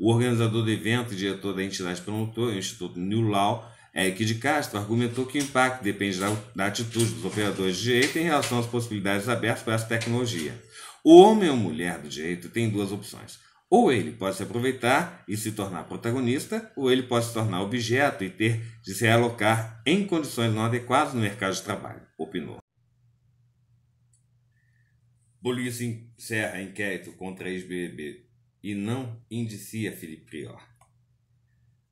O organizador do evento e diretor da entidade promotora, o Instituto New Law, Eric de Castro, argumentou que o impacto depende da, da atitude dos operadores de direito em relação às possibilidades abertas para essa tecnologia. O homem ou mulher do direito tem duas opções. Ou ele pode se aproveitar e se tornar protagonista, ou ele pode se tornar objeto e ter de se alocar em condições não adequadas no mercado de trabalho, opinou. Bolívia encerra inquérito contra ex-BBB e não indicia Felipe Prior.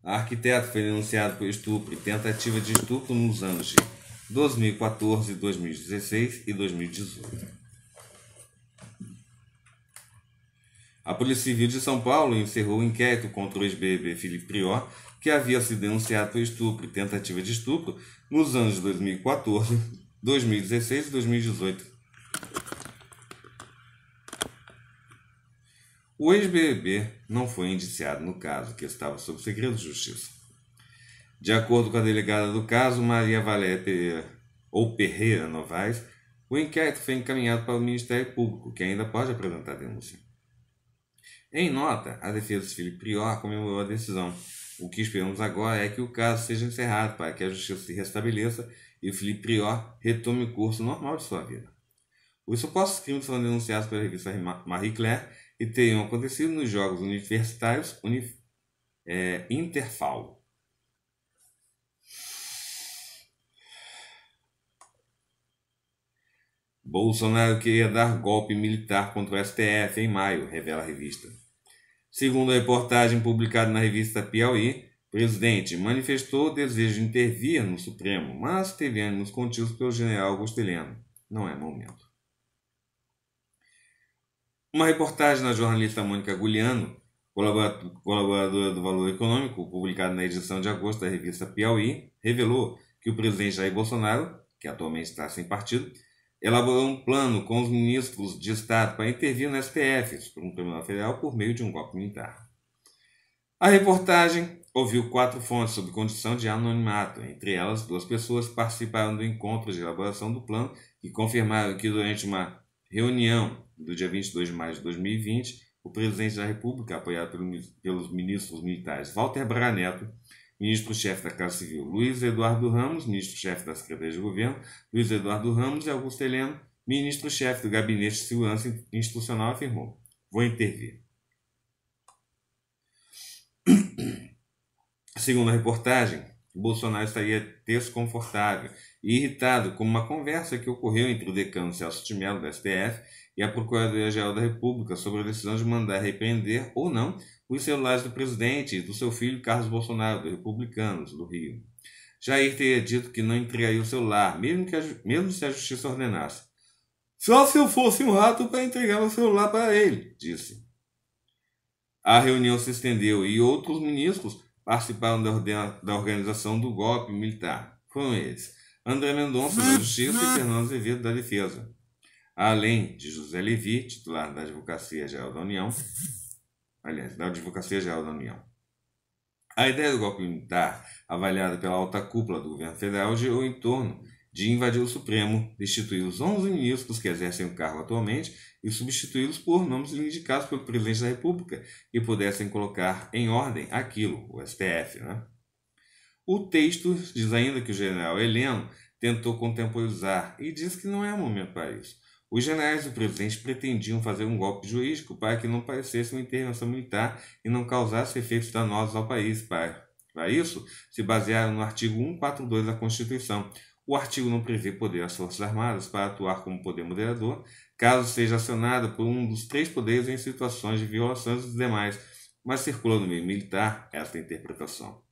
A arquiteto foi denunciado por estupro e tentativa de estupro nos anos de 2014, 2016 e 2018. A Polícia Civil de São Paulo encerrou o inquérito contra o ex-BB Felipe Prior, que havia sido denunciado por estupro e tentativa de estupro nos anos 2014, 2016 e 2018. O ex-BBB não foi indiciado no caso, que estava sob segredo de justiça. De acordo com a delegada do caso, Maria Valéria Pereira, ou Perreira Novaes, o inquérito foi encaminhado para o Ministério Público, que ainda pode apresentar denúncia. Em nota, a defesa de Felipe Prior comemorou a decisão. O que esperamos agora é que o caso seja encerrado para que a justiça se restabeleça e o Felipe Prior retome o curso normal de sua vida. Os supostos crimes foram denunciados pela revista Marie Claire e tenham acontecido nos Jogos Universitários Unif é, Interfal. Bolsonaro queria dar golpe militar contra o STF em maio, revela a revista. Segundo a reportagem publicada na revista Piauí, o presidente manifestou o desejo de intervir no Supremo, mas teve ânimos contidos pelo general Gosteleno. Não é momento. Uma reportagem da jornalista Mônica Gugliano, colaboradora do Valor Econômico, publicada na edição de agosto da revista Piauí, revelou que o presidente Jair Bolsonaro, que atualmente está sem partido, elaborou um plano com os ministros de Estado para intervir no STF, Supremo Tribunal Federal, por meio de um golpe militar. A reportagem ouviu quatro fontes sob condição de anonimato. Entre elas, duas pessoas participaram do encontro de elaboração do plano e confirmaram que, durante uma reunião do dia 22 de maio de 2020, o presidente da República, apoiado pelo, pelos ministros militares Walter Braga Neto, ministro-chefe da Casa Civil Luiz Eduardo Ramos, ministro-chefe da Secretaria de Governo Luiz Eduardo Ramos e Augusto Heleno, ministro-chefe do Gabinete de Segurança Institucional, afirmou: Vou intervir. Segundo a reportagem, Bolsonaro estaria desconfortável e irritado com uma conversa que ocorreu entre o decano Celso de Mello, do STF, e a Procuradoria-Geral da República sobre a decisão de mandar repreender ou não os celulares do presidente e do seu filho Carlos Bolsonaro, dos Republicanos, do Rio. Jair teria dito que não entregaria o celular, mesmo, que a, mesmo se a justiça ordenasse. Só se eu fosse um rato para entregar o celular para ele, disse. A reunião se estendeu e outros ministros participaram da, da organização do golpe militar. Foram eles: André Mendonça, da hum, Justiça, e hum. Fernando Azevedo, da Defesa além de José Levi, titular da Advocacia Geral da União, aliás, da Advocacia Geral da União. A ideia do golpe militar, avaliada pela alta cúpula do governo federal, girou em torno de invadir o Supremo, destituir os 11 ministros que exercem o cargo atualmente e substituí-los por nomes indicados pelo presidente da República e pudessem colocar em ordem aquilo, o STF. Né? O texto diz ainda que o general Heleno tentou contemporizar e diz que não é momento para isso. Os generais do presidente pretendiam fazer um golpe jurídico para que não parecesse uma intervenção militar e não causasse efeitos danosos ao país. Para, para isso, se basearam no artigo 142 da Constituição. O artigo não prevê poder às Forças Armadas para atuar como poder moderador, caso seja acionada por um dos três poderes em situações de violações dos demais, mas circula no meio militar esta é interpretação.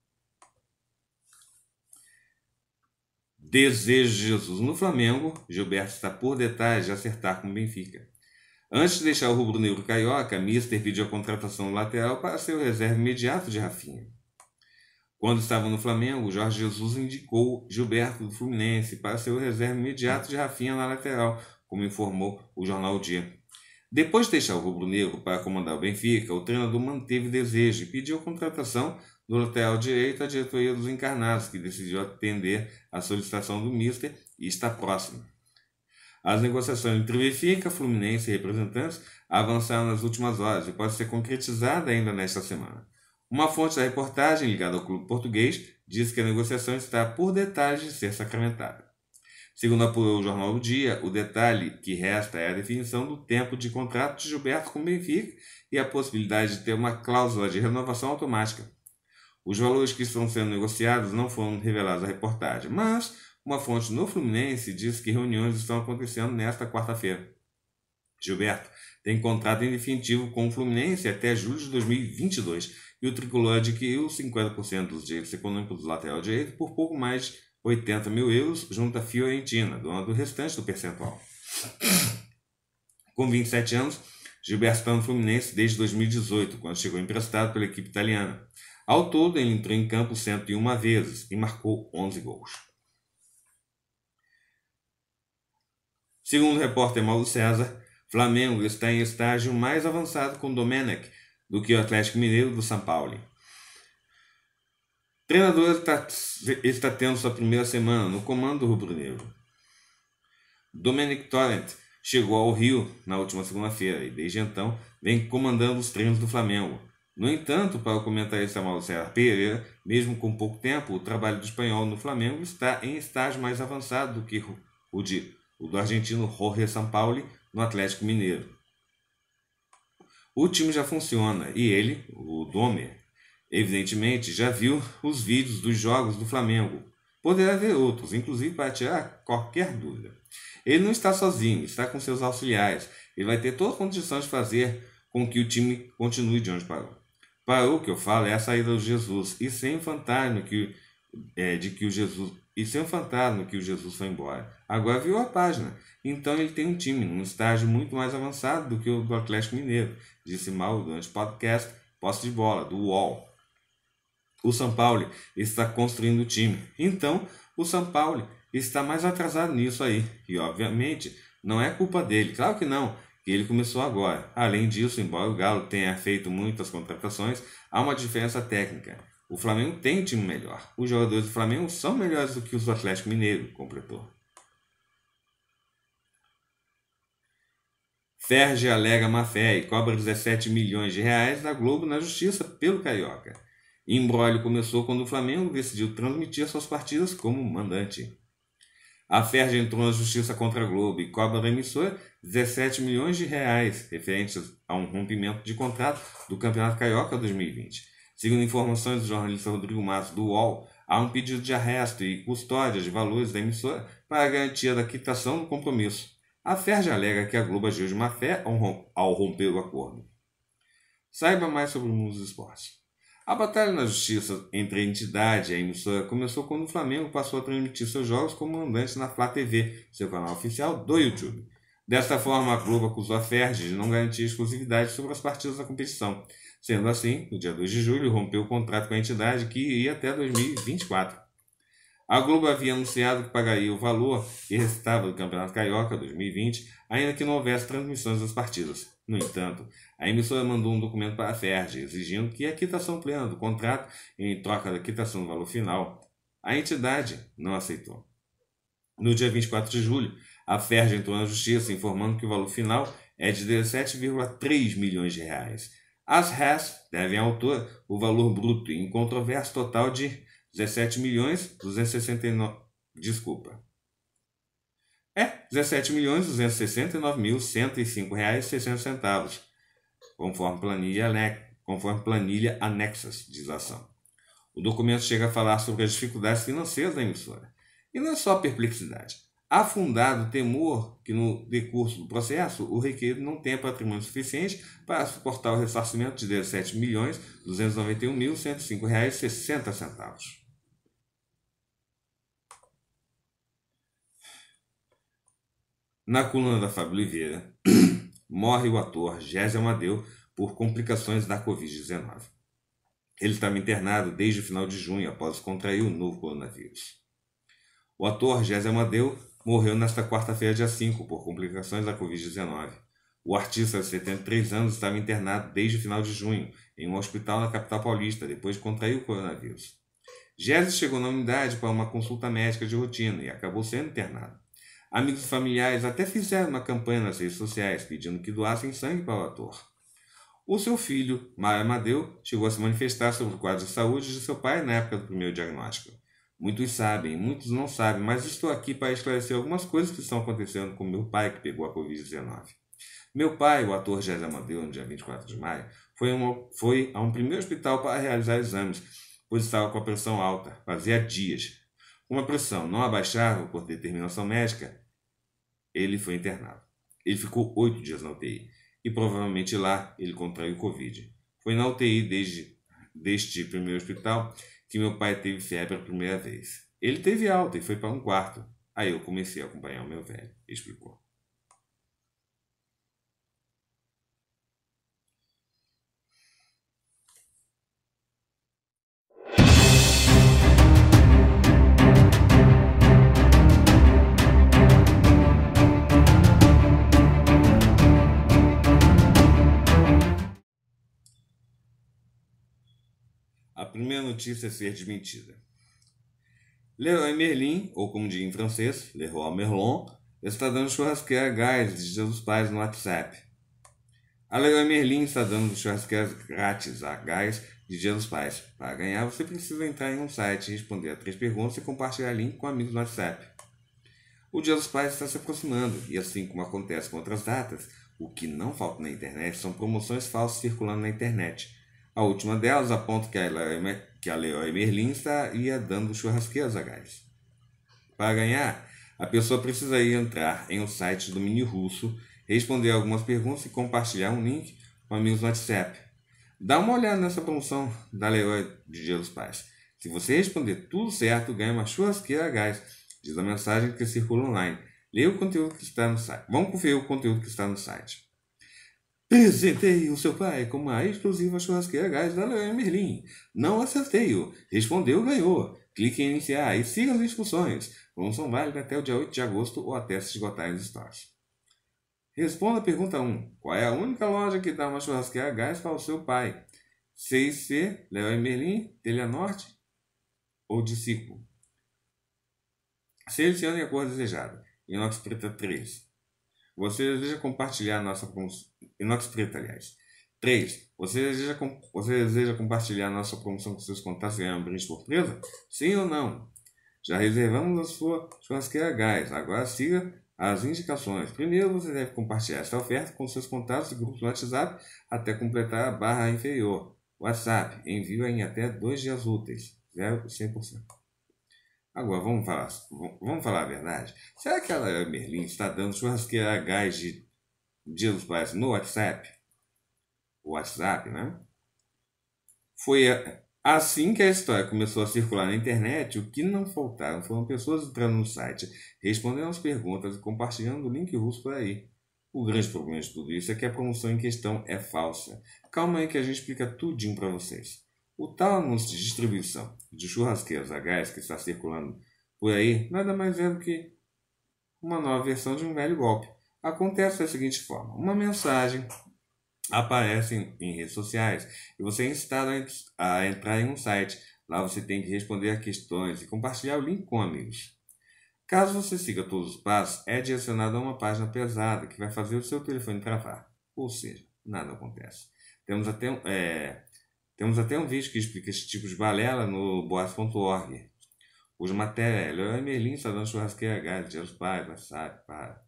Desejo Jesus no Flamengo, Gilberto está por detalhes de acertar com o Benfica. Antes de deixar o rubro-negro carioca, Mister pediu a contratação lateral para ser o reserva imediato de Rafinha. Quando estava no Flamengo, Jorge Jesus indicou Gilberto do Fluminense para ser o reserva imediato de Rafinha na lateral, como informou o jornal Dia. Depois de deixar o rubro-negro para comandar o Benfica, o treinador manteve o desejo e pediu a contratação no lateral direito, a diretoria dos encarnados, que decidiu atender à solicitação do Mister e está próxima. As negociações entre Benfica, Fluminense e representantes avançaram nas últimas horas e podem ser concretizadas ainda nesta semana. Uma fonte da reportagem ligada ao clube português diz que a negociação está por detalhes de ser sacramentada. Segundo apurou o jornal do Dia, o detalhe que resta é a definição do tempo de contrato de Gilberto com Benfica e a possibilidade de ter uma cláusula de renovação automática. Os valores que estão sendo negociados não foram revelados à reportagem, mas uma fonte no Fluminense diz que reuniões estão acontecendo nesta quarta-feira. Gilberto tem contrato em definitivo com o Fluminense até julho de 2022 e o tricolor adquiriu 50% dos direitos econômicos do lateral direito por pouco mais de 80 mil euros junto à Fiorentina, dona do restante do percentual. Com 27 anos, Gilberto está no Fluminense desde 2018, quando chegou emprestado pela equipe italiana. Ao todo, ele entrou em campo 101 vezes e marcou 11 gols. Segundo o repórter Mauro César, Flamengo está em estágio mais avançado com Domenech do que o Atlético Mineiro do São Paulo. O treinador está, está tendo sua primeira semana no comando rubro-negro. Dominic Torrent chegou ao Rio na última segunda-feira e desde então vem comandando os treinos do Flamengo. No entanto, para o comentarista é Mauro Pereira, é, mesmo com pouco tempo, o trabalho do espanhol no Flamengo está em estágio mais avançado do que o, de, o do argentino Jorge Sampaoli no Atlético Mineiro. O time já funciona e ele, o Domer, evidentemente já viu os vídeos dos jogos do Flamengo. Poderá ver outros, inclusive para tirar qualquer dúvida. Ele não está sozinho, está com seus auxiliares. Ele vai ter todas as condições de fazer com que o time continue de onde parou o que eu falo, é a saída do Jesus. E sem fantasma que, é, de que o Jesus. E sem fantasma que o Jesus foi embora. Agora virou a página. Então ele tem um time num estágio muito mais avançado do que o do Atlético Mineiro, disse Mal durante o podcast Posse de Bola, do UOL. O São Paulo está construindo o time. Então, o São Paulo está mais atrasado nisso aí. E obviamente, não é culpa dele. Claro que não ele começou agora. Além disso, embora o Galo tenha feito muitas contratações, há uma diferença técnica. O Flamengo tem time melhor. Os jogadores do Flamengo são melhores do que os do Atlético Mineiro, completou. Ferge alega má fé e cobra 17 milhões de reais da Globo na justiça pelo Carioca. Embrolho começou quando o Flamengo decidiu transmitir suas partidas como mandante. A Ferdi entrou na justiça contra a Globo e cobra da emissora 17 milhões de reais referentes a um rompimento de contrato do Campeonato Carioca 2020. Segundo informações do jornalista Rodrigo Matos do UOL, há um pedido de arresto e custódia de valores da emissora para garantia da quitação do compromisso. A Ferdi alega que a Globo agiu de má fé ao romper o acordo. Saiba mais sobre o mundo dos esportes. A batalha na justiça entre a entidade e a emissora começou quando o Flamengo passou a transmitir seus jogos como mandante na Flá TV, seu canal oficial do YouTube. Desta forma, a Globo acusou a Ferdi de não garantir exclusividade sobre as partidas da competição. Sendo assim, no dia 2 de julho, rompeu o contrato com a entidade que iria até 2024. A Globo havia anunciado que pagaria o valor que restava do Campeonato Carioca 2020, ainda que não houvesse transmissões das partidas. No entanto, a emissora mandou um documento para a FERJ exigindo que a quitação plena do contrato, em troca da quitação do valor final, a entidade não aceitou. No dia 24 de julho, a FERJ entrou na justiça informando que o valor final é de 17,3 milhões de reais. As RES devem ao autor o valor bruto em controvérsia total de 17 milhões 269, desculpa, é, R$ milhões mil reais centavos, conforme planilha, conforme planilha anexas, diz a ação. O documento chega a falar sobre as dificuldades financeiras da emissora. E não é só perplexidade. Há fundado temor que, no decurso do processo, o requerido não tenha patrimônio suficiente para suportar o ressarcimento de R$ 17.291.105,60. Na coluna da Fábio Oliveira, morre o ator Gésio Amadeu por complicações da Covid-19. Ele estava internado desde o final de junho após contrair o novo coronavírus. O ator Gésio Amadeu morreu nesta quarta-feira, dia 5, por complicações da Covid-19. O artista de 73 anos estava internado desde o final de junho em um hospital na capital paulista, depois de contrair o coronavírus. Gésio chegou na unidade para uma consulta médica de rotina e acabou sendo internado. Amigos e familiares até fizeram uma campanha nas redes sociais pedindo que doassem sangue para o ator. O seu filho, Mário Amadeu, chegou a se manifestar sobre o quadro de saúde de seu pai na época do primeiro diagnóstico. Muitos sabem, muitos não sabem, mas estou aqui para esclarecer algumas coisas que estão acontecendo com meu pai que pegou a Covid-19. Meu pai, o ator José Amadeu, no dia 24 de maio, foi, uma, foi a um primeiro hospital para realizar exames, pois estava com a pressão alta, fazia dias. Uma pressão não abaixava por determinação médica ele foi internado. Ele ficou oito dias na UTI e provavelmente lá ele contraiu Covid. Foi na UTI desde deste primeiro hospital que meu pai teve febre a primeira vez. Ele teve alta e foi para um quarto. Aí eu comecei a acompanhar o meu velho, explicou. primeira notícia a ser desmentida. Leroy Merlin, ou como diz em francês, Leroy Merlon, está dando churrasqueira grátis de Jesus Pais no WhatsApp. A Leroy Merlin está dando churrasqueiras grátis a gás de Jesus Paz. Para ganhar, você precisa entrar em um site, responder a três perguntas e compartilhar link com amigos no WhatsApp. O Dia dos Pais está se aproximando, e assim como acontece com outras datas, o que não falta na internet são promoções falsas circulando na internet. A última delas aponta que a, que a Leroy Merlin dando churrasqueiras a gás. Para ganhar, a pessoa ir entrar em um site do Mini Russo, responder algumas perguntas e compartilhar um link com amigos no WhatsApp. Dá uma olhada nessa promoção da Leroy de Dia dos Pais. Se você responder tudo certo, ganha uma churrasqueira a gás, diz a mensagem que circula online. Leia o conteúdo que está no site. Vamos conferir o conteúdo que está no site. Presentei o seu pai com uma exclusiva churrasqueira gás da Leroy Merlin. Não acertei-o. Respondeu ganhou. Clique em iniciar e siga as instruções. são válidas até o dia 8 de agosto ou até se esgotarem os estoques. Responda a pergunta 1. Qual é a única loja que dá uma churrasqueira gás para o seu pai? C&C, Leroy Merlin, Telha Norte ou de Selecione a cor desejada. Inox preta 3. Você deseja compartilhar nossa inox preta, aliás. 3. Você deseja, você deseja compartilhar nossa promoção com seus contatos e ganhar um brinde surpresa? Sim ou não? Já reservamos a sua churrasqueira gás. Agora siga as indicações. Primeiro, você deve compartilhar esta oferta com seus contatos e grupos no WhatsApp até completar a barra inferior. WhatsApp. Envio em até dois dias úteis. 0, Agora, vamos falar, vamos falar a verdade? Será que a Merlin está dando churrasqueira a gás de Dia Pais no WhatsApp? O WhatsApp, né? Foi assim que a história começou a circular na internet. O que não faltaram foram pessoas entrando no site, respondendo as perguntas e compartilhando o link russo por aí. O grande problema de tudo isso é que a promoção em questão é falsa. Calma aí que a gente explica tudinho para vocês. O Thanos de distribuição de churrasqueiros a gás que está circulando por aí nada mais é do que uma nova versão de um velho golpe. Acontece da seguinte forma: uma mensagem aparece em, em redes sociais e você é instado a, a entrar em um site. Lá você tem que responder a questões e compartilhar o link com amigos. Caso você siga todos os passos, é direcionado a uma página pesada que vai fazer o seu telefone travar. Ou seja, nada acontece. Temos até é, temos até um vídeo que explica esse tipo de balela no boas.org. Hoje matéria é Leroy Merlin está dando churrasqueira a gás, Dias Paiva, sabe, para.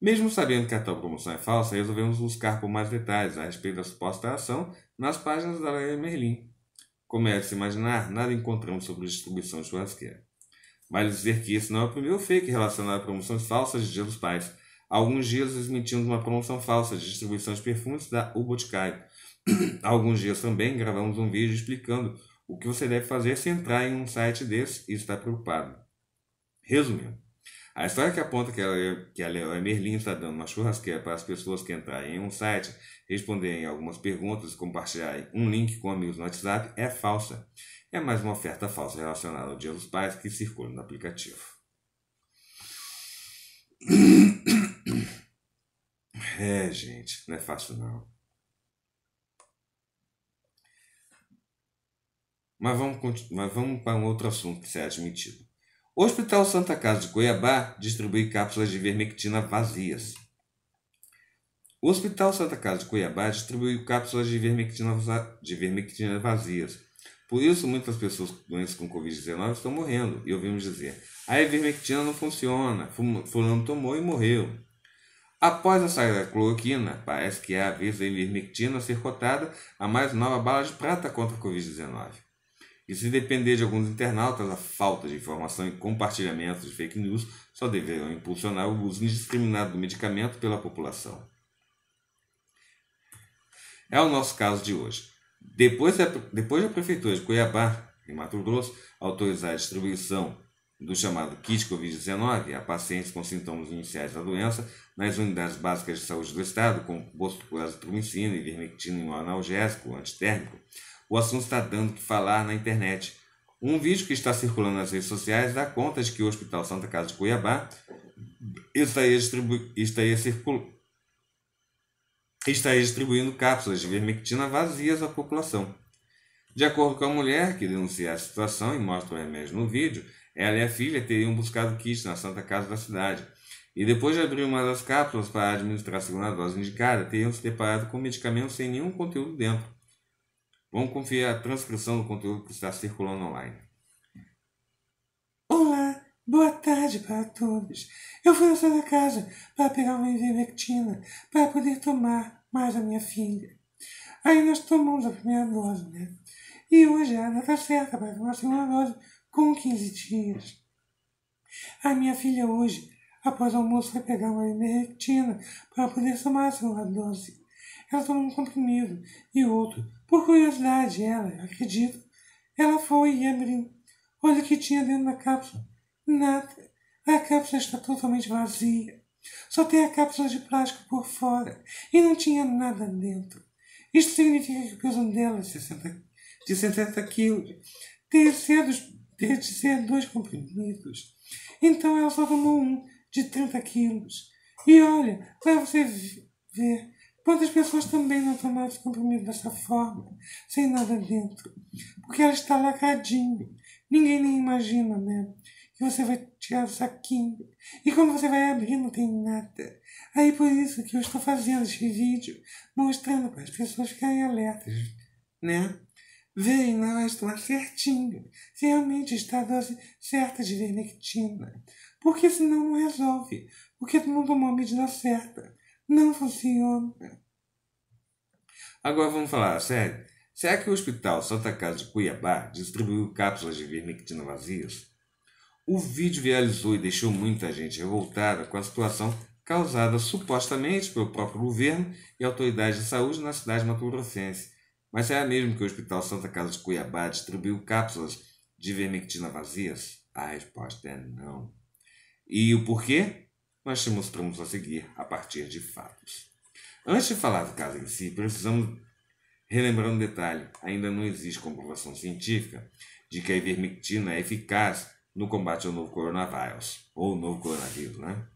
Mesmo sabendo que a tal promoção é falsa, resolvemos buscar por mais detalhes a respeito da suposta ação nas páginas da Leroy Merlin. Como é de se imaginar, nada encontramos sobre distribuição de churrasqueira. Vale dizer que esse não é o primeiro fake relacionado a promoções falsas de Dia dos Pais. Há alguns dias desmentimos uma promoção falsa de distribuição de perfumes da O Boticário, há alguns dias também gravamos um vídeo explicando o que você deve fazer se entrar em um site desse e estar preocupado. Resumindo, a história que aponta que a, é, que é, a Merlin está dando uma churrasqueira para as pessoas que entrarem em um site, responderem algumas perguntas e compartilharem um link com amigos no WhatsApp é falsa. É mais uma oferta falsa relacionada ao Dia dos Pais que circula no aplicativo. É, gente, não é fácil não. Mas vamos, mas vamos para um outro assunto, que será admitido. O Hospital Santa Casa de Cuiabá distribui cápsulas de vermectina vazias. O Hospital Santa Casa de Cuiabá distribuiu cápsulas de vermectina, de vermectina vazias. Por isso, muitas pessoas com doenças com Covid-19 estão morrendo. E ouvimos dizer: a ivermectina não funciona, fulano tomou e morreu. Após a saída da cloroquina, parece que é a vez da ivermectina ser cotada a mais nova bala de prata contra a Covid-19. E se depender de alguns internautas, a falta de informação e compartilhamento de fake news só deverão impulsionar o uso indiscriminado do medicamento pela população. É o nosso caso de hoje. Depois da, depois da Prefeitura de Cuiabá, em Mato Grosso, autorizar a distribuição do chamado kit Covid-19 a pacientes com sintomas iniciais da doença nas unidades básicas de saúde do Estado, com composto por azitromicina, ivermectina e um analgésico antitérmico, o assunto está dando que falar na internet. Um vídeo que está circulando nas redes sociais dá conta de que o Hospital Santa Casa de Cuiabá estaria, distribu estaria, circul... estaria distribuindo cápsulas de vermectina vazias à população. De acordo com a mulher que denuncia a situação e mostra o remédio no vídeo, ela e a filha teriam buscado kit na Santa Casa da cidade. E depois de abrir uma das cápsulas para administrar a segunda dose indicada, teriam se deparado com medicamento sem nenhum conteúdo dentro. Vamos conferir a transcrição do conteúdo que está circulando online. Olá, boa tarde para todos. Eu fui na sua casa para pegar uma ivermectina para poder tomar mais a minha filha. Aí nós tomamos a primeira dose, né? E hoje a está certa para tomar a segunda dose com 15 dias. A minha filha hoje, após o almoço, foi pegar uma ivermectina para poder tomar a segunda dose. Ela tomou um comprimido e outro por curiosidade, ela, acredito. Ela foi e abriu. Olha o que tinha dentro da cápsula. Nada. A cápsula está totalmente vazia. Só tem a cápsula de plástico por fora e não tinha nada dentro. Isto significa que o peso dela é 60, de 60 quilos. teria sido teria deve ser dois comprimidos. Então ela só tomou um de 30 quilos. E olha, para você ver Quantas pessoas também não tomaram esse comprimido dessa forma, sem nada dentro? Porque ela está lacradinha. Ninguém nem imagina, né? Que você vai tirar o saquinho. E quando você vai abrir, não tem nada. Aí por isso que eu estou fazendo este vídeo, mostrando para as pessoas ficarem alertas, né? Vem, na estou tomar certinho, se realmente está a dose certa de vermectina. Porque senão não resolve. Porque todo mundo tomou a medida certa. Não funciona. Agora vamos falar sério. Será que o Hospital Santa tá Casa de Cuiabá distribuiu cápsulas de vermictina vazias? O vídeo viralizou e deixou muita gente revoltada com a situação causada supostamente pelo próprio governo e autoridades de saúde na cidade mato Mas será mesmo que o Hospital Santa Casa de Cuiabá distribuiu cápsulas de vermictina vazias? A resposta é não. E o porquê? nós te mostramos a seguir a partir de fatos. Antes de falar do caso em si, precisamos relembrar um detalhe: ainda não existe comprovação científica de que a ivermectina é eficaz no combate ao novo coronavírus, ou novo coronavírus, né?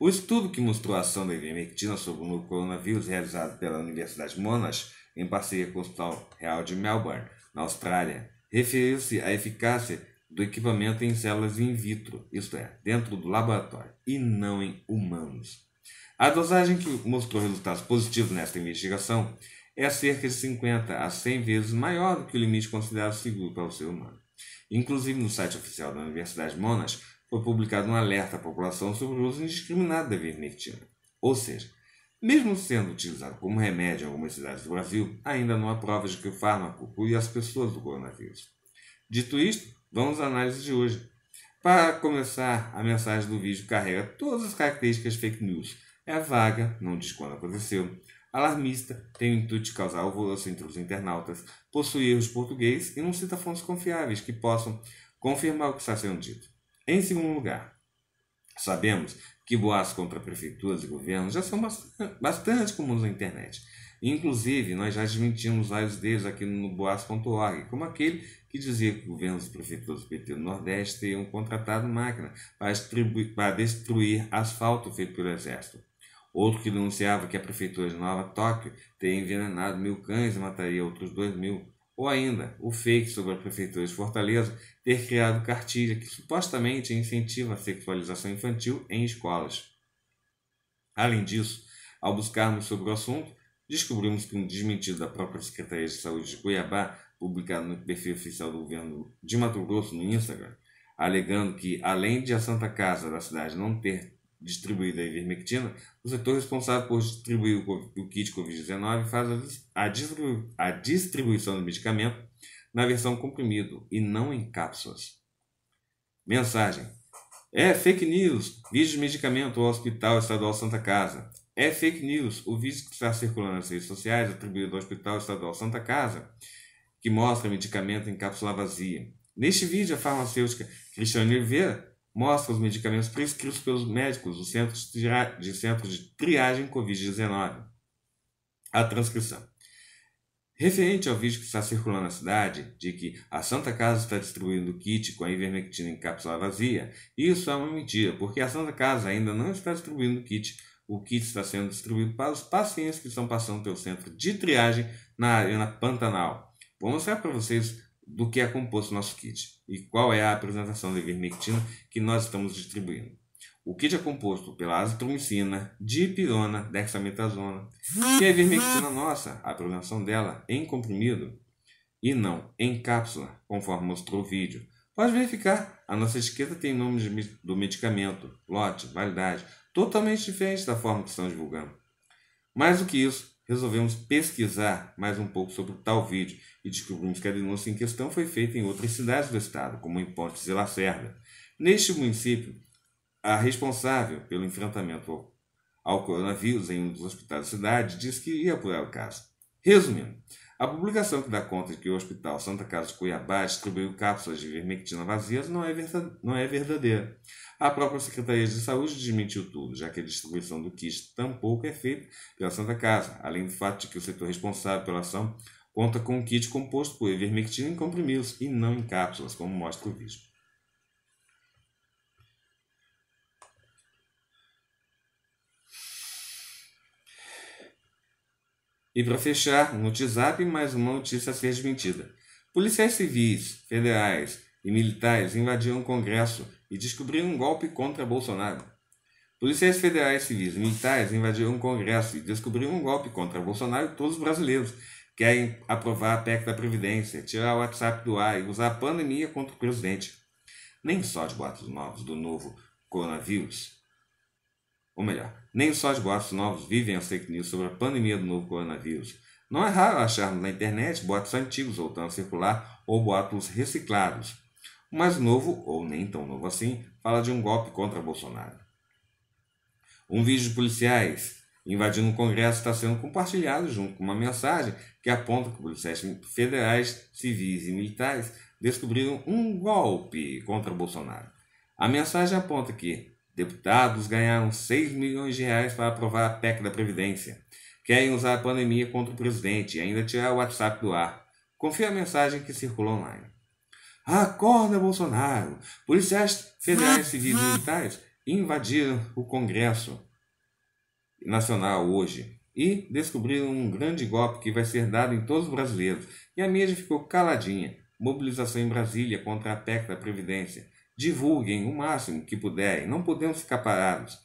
O estudo que mostrou a ação da ivermectina sobre o novo coronavírus, realizado pela Universidade Monash, em parceria com o Hospital Real de Melbourne, na Austrália, referiu-se à eficácia do equipamento em células in vitro, isto é, dentro do laboratório, e não em humanos. A dosagem que mostrou resultados positivos nesta investigação é cerca de 50 a 100 vezes maior do que o limite considerado seguro para o ser humano. Inclusive, no site oficial da Universidade Monash, foi publicado um alerta à população sobre o uso indiscriminado da vermectina. Ou seja, mesmo sendo utilizado como remédio em algumas cidades do Brasil, ainda não há provas de que o fármaco cure as pessoas do coronavírus. Dito isto, Vamos à análise de hoje. Para começar, a mensagem do vídeo carrega todas as características fake news. É vaga, não diz quando aconteceu. Alarmista, tem o intuito de causar alvoroço entre os internautas, possui erros português e não cita fontes confiáveis que possam confirmar o que está sendo dito. Em segundo lugar, sabemos que boatos contra prefeituras e governos já são bastante comuns na internet. Inclusive, nós já desmentimos vários deles aqui no boas.org, como aquele que dizia que governos e prefeitos do PT do Nordeste teriam contratado máquina para, para destruir asfalto feito pelo Exército. Outro que denunciava que a prefeitura de Nova Tóquio teria envenenado mil cães e mataria outros dois mil. Ou ainda, o fake sobre a prefeitura de Fortaleza ter criado cartilha que supostamente incentiva a sexualização infantil em escolas. Além disso, ao buscarmos sobre o assunto, Descobrimos que um desmentido da própria Secretaria de Saúde de Cuiabá, publicado no perfil oficial do governo de Mato Grosso no Instagram, alegando que, além de a Santa Casa da cidade não ter distribuído a ivermectina, o setor responsável por distribuir o kit Covid-19 faz a distribuição do medicamento na versão comprimido e não em cápsulas. Mensagem: É fake news! Vídeo de medicamento ao Hospital Estadual Santa Casa. É fake news. O vídeo que está circulando nas redes sociais, atribuído ao Hospital Estadual Santa Casa, que mostra medicamento em cápsula vazia. Neste vídeo, a farmacêutica Cristiane Oliveira mostra os medicamentos prescritos pelos médicos do Centro de, centro de Triagem Covid-19. A transcrição. Referente ao vídeo que está circulando na cidade, de que a Santa Casa está distribuindo kit com a ivermectina em cápsula vazia, isso é uma mentira, porque a Santa Casa ainda não está distribuindo kit o kit está sendo distribuído para os pacientes que estão passando pelo centro de triagem na Arena Pantanal. Vou mostrar para vocês do que é composto o nosso kit e qual é a apresentação de ivermectina que nós estamos distribuindo. O kit é composto pela azitromicina, dipirona, dexametasona e a ivermectina nossa, a apresentação dela em comprimido e não em cápsula, conforme mostrou o vídeo. Pode verificar, a nossa etiqueta tem nome do medicamento, lote, validade, totalmente diferente da forma que estão divulgando. Mais do que isso, resolvemos pesquisar mais um pouco sobre o tal vídeo e descobrimos que a denúncia em questão foi feita em outras cidades do estado, como em Pontes e Lacerda. Neste município, a responsável pelo enfrentamento ao coronavírus em um dos hospitais da cidade disse que iria apurar o caso. Resumindo, a publicação que dá conta de que o Hospital Santa Casa de Cuiabá distribuiu cápsulas de vermectina vazias não é, não é verdadeira. A própria Secretaria de Saúde desmentiu tudo, já que a distribuição do kit tampouco é feita pela Santa Casa, além do fato de que o setor responsável pela ação conta com um kit composto por ivermectina em comprimidos e não em cápsulas, como mostra o vídeo. E para fechar, no WhatsApp, mais uma notícia a ser desmentida. Policiais civis, federais e militares invadiram o Congresso e descobriram um golpe contra Bolsonaro. Policiais federais, civis e militares invadiram o Congresso e descobriram um golpe contra Bolsonaro e todos os brasileiros. Querem aprovar a PEC da Previdência, tirar o WhatsApp do ar e usar a pandemia contra o presidente. Nem só de boatos novos do novo coronavírus ou melhor, nem só os boatos novos vivem as fake news sobre a pandemia do novo coronavírus. Não é raro acharmos na internet boatos antigos voltando a circular ou boatos reciclados. O mais novo, ou nem tão novo assim, fala de um golpe contra Bolsonaro. Um vídeo de policiais invadindo o Congresso está sendo compartilhado junto com uma mensagem que aponta que policiais federais, civis e militares descobriram um golpe contra Bolsonaro. A mensagem aponta que Deputados ganharam 6 milhões de reais para aprovar a PEC da Previdência. Querem usar a pandemia contra o presidente e ainda tirar o WhatsApp do ar. Confia a mensagem que circula online. Acorda, Bolsonaro! Policiais federais civis militares invadiram o Congresso Nacional hoje e descobriram um grande golpe que vai ser dado em todos os brasileiros. E a mídia ficou caladinha. Mobilização em Brasília contra a PEC da Previdência divulguem o máximo que puderem, não podemos ficar parados.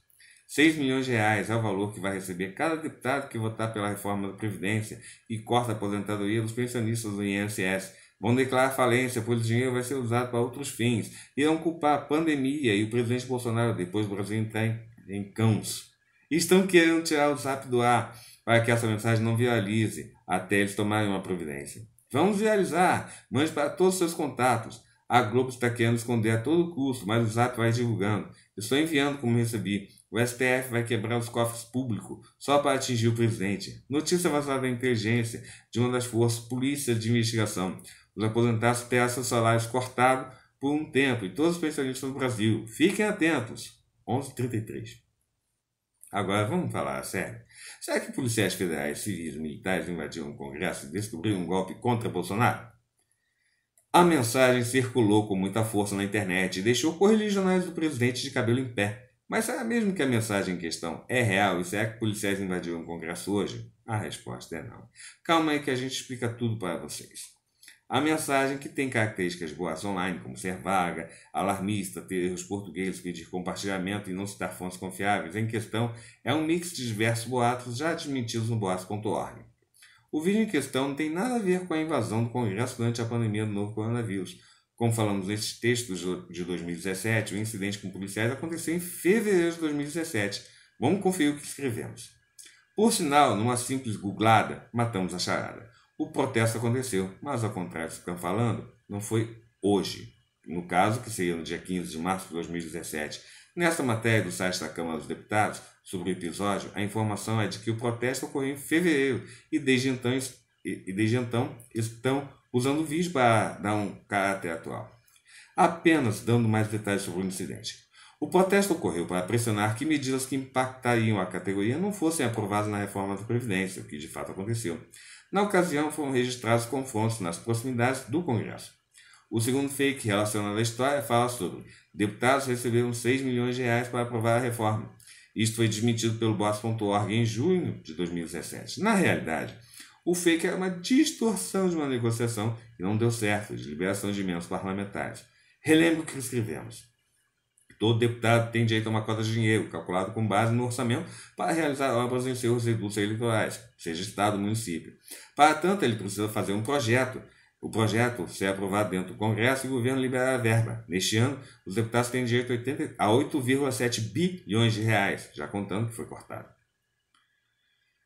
6 milhões de reais é o valor que vai receber cada deputado que votar pela reforma da Previdência e corta a aposentadoria dos pensionistas do INSS. Vão declarar falência, pois o dinheiro vai ser usado para outros fins. Irão culpar a pandemia e o presidente Bolsonaro depois do Brasil entrar em, em cãos. Estão querendo tirar o zap do ar para que essa mensagem não viralize até eles tomarem uma providência. Vamos viralizar! Mande para todos os seus contatos. A Globo está querendo esconder a todo custo, mas o Zap vai divulgando. Estou enviando como recebi. O STF vai quebrar os cofres públicos só para atingir o presidente. Notícia vazada da inteligência de uma das forças polícia de investigação. Os aposentados terão seus salários cortados por um tempo e todos os pensionistas do Brasil. Fiquem atentos. 11h33. Agora vamos falar sério. Será que policiais federais, civis e militares invadiram o Congresso e descobriram um golpe contra Bolsonaro? A mensagem circulou com muita força na internet e deixou correligionários do presidente de cabelo em pé. Mas será mesmo que a mensagem em questão é real e será que policiais invadiram o Congresso hoje? A resposta é não. Calma aí que a gente explica tudo para vocês. A mensagem, que tem características boas online, como ser vaga, alarmista, ter erros portugueses, pedir compartilhamento e não citar fontes confiáveis em questão, é um mix de diversos boatos já desmentidos no boato.org. O vídeo em questão não tem nada a ver com a invasão do Congresso durante a pandemia do novo coronavírus. Como falamos nesses textos de 2017, o incidente com policiais aconteceu em fevereiro de 2017. Vamos conferir o que escrevemos. Por sinal, numa simples googlada, matamos a charada. O protesto aconteceu, mas ao contrário do que estão falando, não foi hoje. No caso, que seria no dia 15 de março de 2017. Nesta matéria do site da Câmara dos Deputados, sobre o episódio, a informação é de que o protesto ocorreu em fevereiro e desde então, e desde então estão usando o vídeo para dar um caráter atual. Apenas dando mais detalhes sobre o incidente. O protesto ocorreu para pressionar que medidas que impactariam a categoria não fossem aprovadas na reforma da Previdência, o que de fato aconteceu. Na ocasião, foram registrados confrontos nas proximidades do Congresso. O segundo fake relacionado à história fala sobre deputados receberam 6 milhões de reais para aprovar a reforma. Isto foi desmentido pelo Boss.org em junho de 2017. Na realidade, o fake era uma distorção de uma negociação que não deu certo, de liberação de membros parlamentares. Relembro o que escrevemos. Todo deputado tem direito a uma cota de dinheiro, calculado com base no orçamento, para realizar obras em seus recursos eleitorais, seja Estado ou município. Para tanto, ele precisa fazer um projeto o projeto, se é aprovado dentro do Congresso, o governo liberará a verba. Neste ano, os deputados têm direito a 8,7 bilhões de reais, já contando que foi cortado.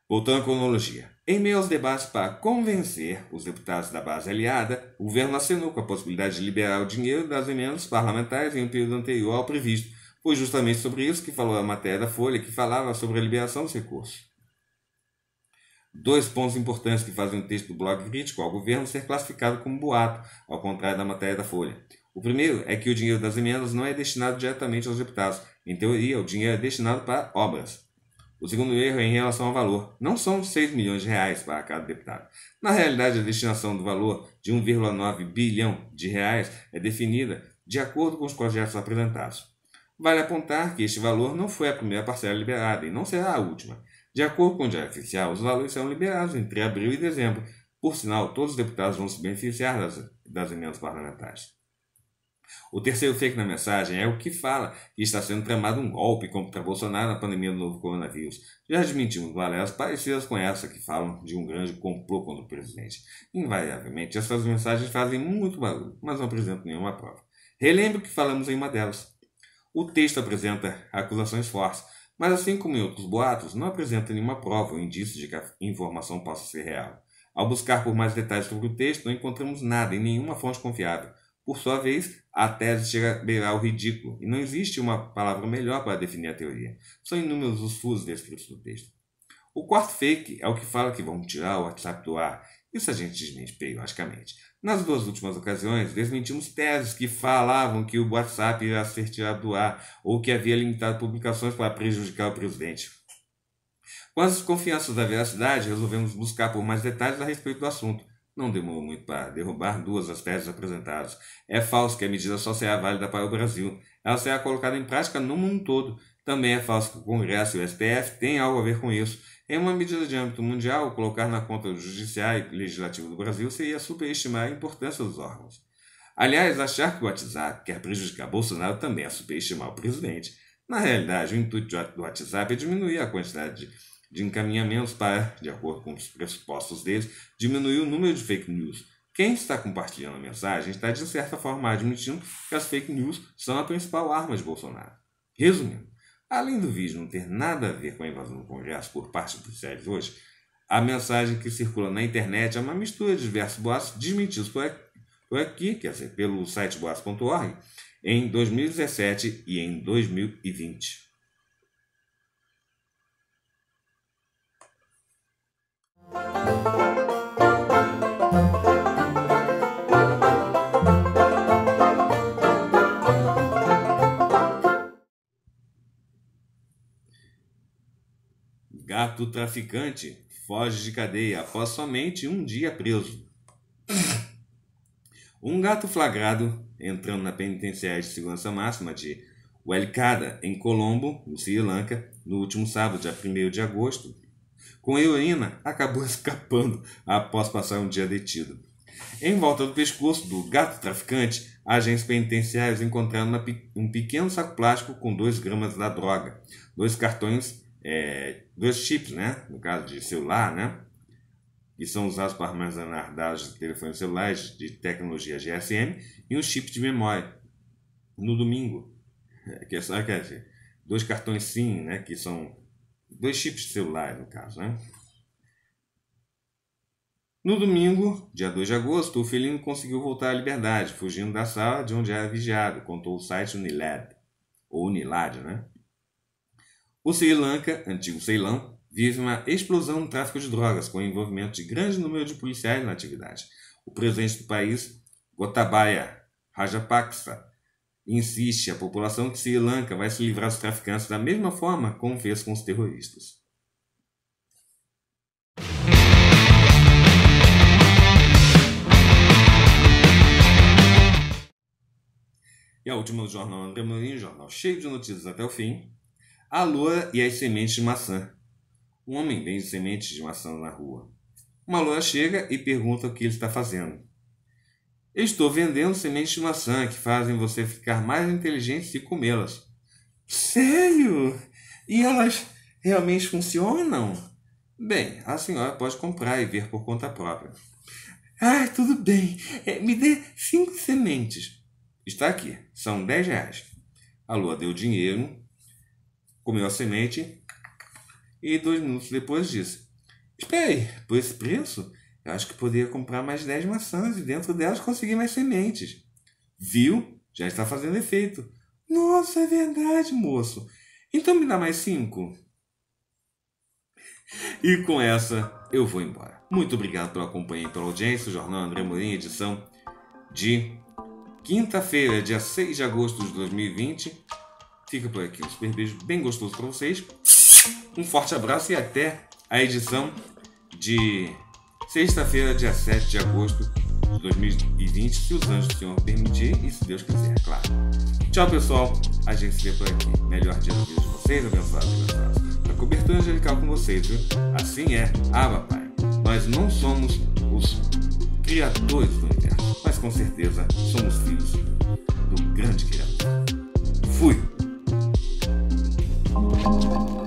Voltando à cronologia. Em meio aos debates para convencer os deputados da base aliada, o governo acenou com a possibilidade de liberar o dinheiro das emendas parlamentares em um período anterior ao previsto. Foi justamente sobre isso que falou a matéria da Folha, que falava sobre a liberação dos recursos. Dois pontos importantes que fazem o texto do blog crítico ao governo ser classificado como boato, ao contrário da matéria da Folha. O primeiro é que o dinheiro das emendas não é destinado diretamente aos deputados. Em teoria, o dinheiro é destinado para obras. O segundo erro é em relação ao valor. Não são 6 milhões de reais para cada deputado. Na realidade, a destinação do valor de 1,9 bilhão de reais é definida de acordo com os projetos apresentados. Vale apontar que este valor não foi a primeira parcela liberada e não será a última. De acordo com o Diário Oficial, os valores serão liberados entre abril e dezembro. Por sinal, todos os deputados vão se beneficiar das, das emendas parlamentares. O terceiro fake na mensagem é o que fala que está sendo tramado um golpe contra Bolsonaro na pandemia do novo coronavírus. Já admitimos balelas parecidas com essa que falam de um grande complô contra o presidente. Invariavelmente, essas mensagens fazem muito barulho, mas não apresentam nenhuma prova. Relembro que falamos em uma delas. O texto apresenta acusações fortes, mas, assim como em outros boatos, não apresenta nenhuma prova ou indício de que a informação possa ser real. Ao buscar por mais detalhes sobre o texto, não encontramos nada em nenhuma fonte confiável. Por sua vez, a tese chega a beirar o ridículo, e não existe uma palavra melhor para definir a teoria. São inúmeros os fusos descritos no texto. O quarto fake é o que fala que vão tirar o WhatsApp do ar. Isso a gente desmente periodicamente. Nas duas últimas ocasiões, desmentimos teses que falavam que o WhatsApp ia ser tirado do ar ou que havia limitado publicações para prejudicar o presidente. Com as desconfianças da veracidade, resolvemos buscar por mais detalhes a respeito do assunto. Não demorou muito para derrubar duas das teses apresentadas. É falso que a medida só será válida para o Brasil. Ela será colocada em prática no mundo todo. Também é falso que o Congresso e o STF tenham algo a ver com isso. Em uma medida de âmbito mundial, colocar na conta do Judiciário e Legislativo do Brasil seria superestimar a importância dos órgãos. Aliás, achar que o WhatsApp quer prejudicar Bolsonaro também é superestimar o presidente. Na realidade, o intuito do WhatsApp é diminuir a quantidade de encaminhamentos para, de acordo com os pressupostos deles, diminuir o número de fake news. Quem está compartilhando a mensagem está, de certa forma, admitindo que as fake news são a principal arma de Bolsonaro. Resumindo, Além do vídeo não ter nada a ver com a invasão do Congresso por parte dos policiais hoje, a mensagem que circula na internet é uma mistura de diversos boatos desmentidos por aqui, quer dizer, pelo site boatos.org, em 2017 e em 2020. Gato traficante foge de cadeia após somente um dia preso. Um gato flagrado entrando na penitenciária de segurança máxima de Welicada, em Colombo, no Sri Lanka, no último sábado, dia 1 de agosto, com heroína, acabou escapando após passar um dia detido. Em volta do pescoço do gato traficante, agentes penitenciários encontraram uma, um pequeno saco plástico com 2 gramas da droga, dois cartões é, dois chips, né? No caso de celular, né? Que são usados para armazenar dados de telefones celulares de tecnologia GSM e um chip de memória. No domingo, é, que é só quer dois cartões SIM, né? Que são dois chips de celular, no caso, né? No domingo, dia 2 de agosto, o felino conseguiu voltar à liberdade, fugindo da sala de onde era vigiado, contou o site Unilab, ou Unilad, né? O Sri Lanka, antigo Ceilão, vive uma explosão no tráfico de drogas, com o envolvimento de grande número de policiais na atividade. O presidente do país, Gotabaya Rajapaksa, insiste à população que Sri Lanka vai se livrar dos traficantes da mesma forma como fez com os terroristas. E a última do Jornal André Mourinho, jornal cheio de notícias até o fim. A lua e as sementes de maçã. Um homem vende sementes de maçã na rua. Uma lua chega e pergunta o que ele está fazendo. estou vendendo sementes de maçã que fazem você ficar mais inteligente se comê-las. Sério? E elas realmente funcionam? Bem, a senhora pode comprar e ver por conta própria. Ah, tudo bem. É, me dê cinco sementes. Está aqui. São dez reais. A lua deu dinheiro comeu a semente e dois minutos depois disse: Espere, por esse preço, eu acho que poderia comprar mais dez maçãs e dentro delas conseguir mais sementes. Viu? Já está fazendo efeito. Nossa, é verdade, moço. Então me dá mais cinco. E com essa, eu vou embora. Muito obrigado pela companhia e pela audiência. O Jornal André Morim, edição de quinta-feira, dia 6 de agosto de 2020 fica por aqui. Um super beijo bem gostoso para vocês. Um forte abraço e até a edição de sexta-feira, dia 7 de agosto de 2020, se os anjos do Senhor permitir e se Deus quiser, é claro. Tchau, pessoal. A gente se vê por aqui. Melhor dia de vocês, abençoados e abençoados. A cobertura angelical com vocês, viu? Assim é. Ah, papai. Nós não somos os criadores do universo, mas com certeza somos filhos do grande criador. Fui! Música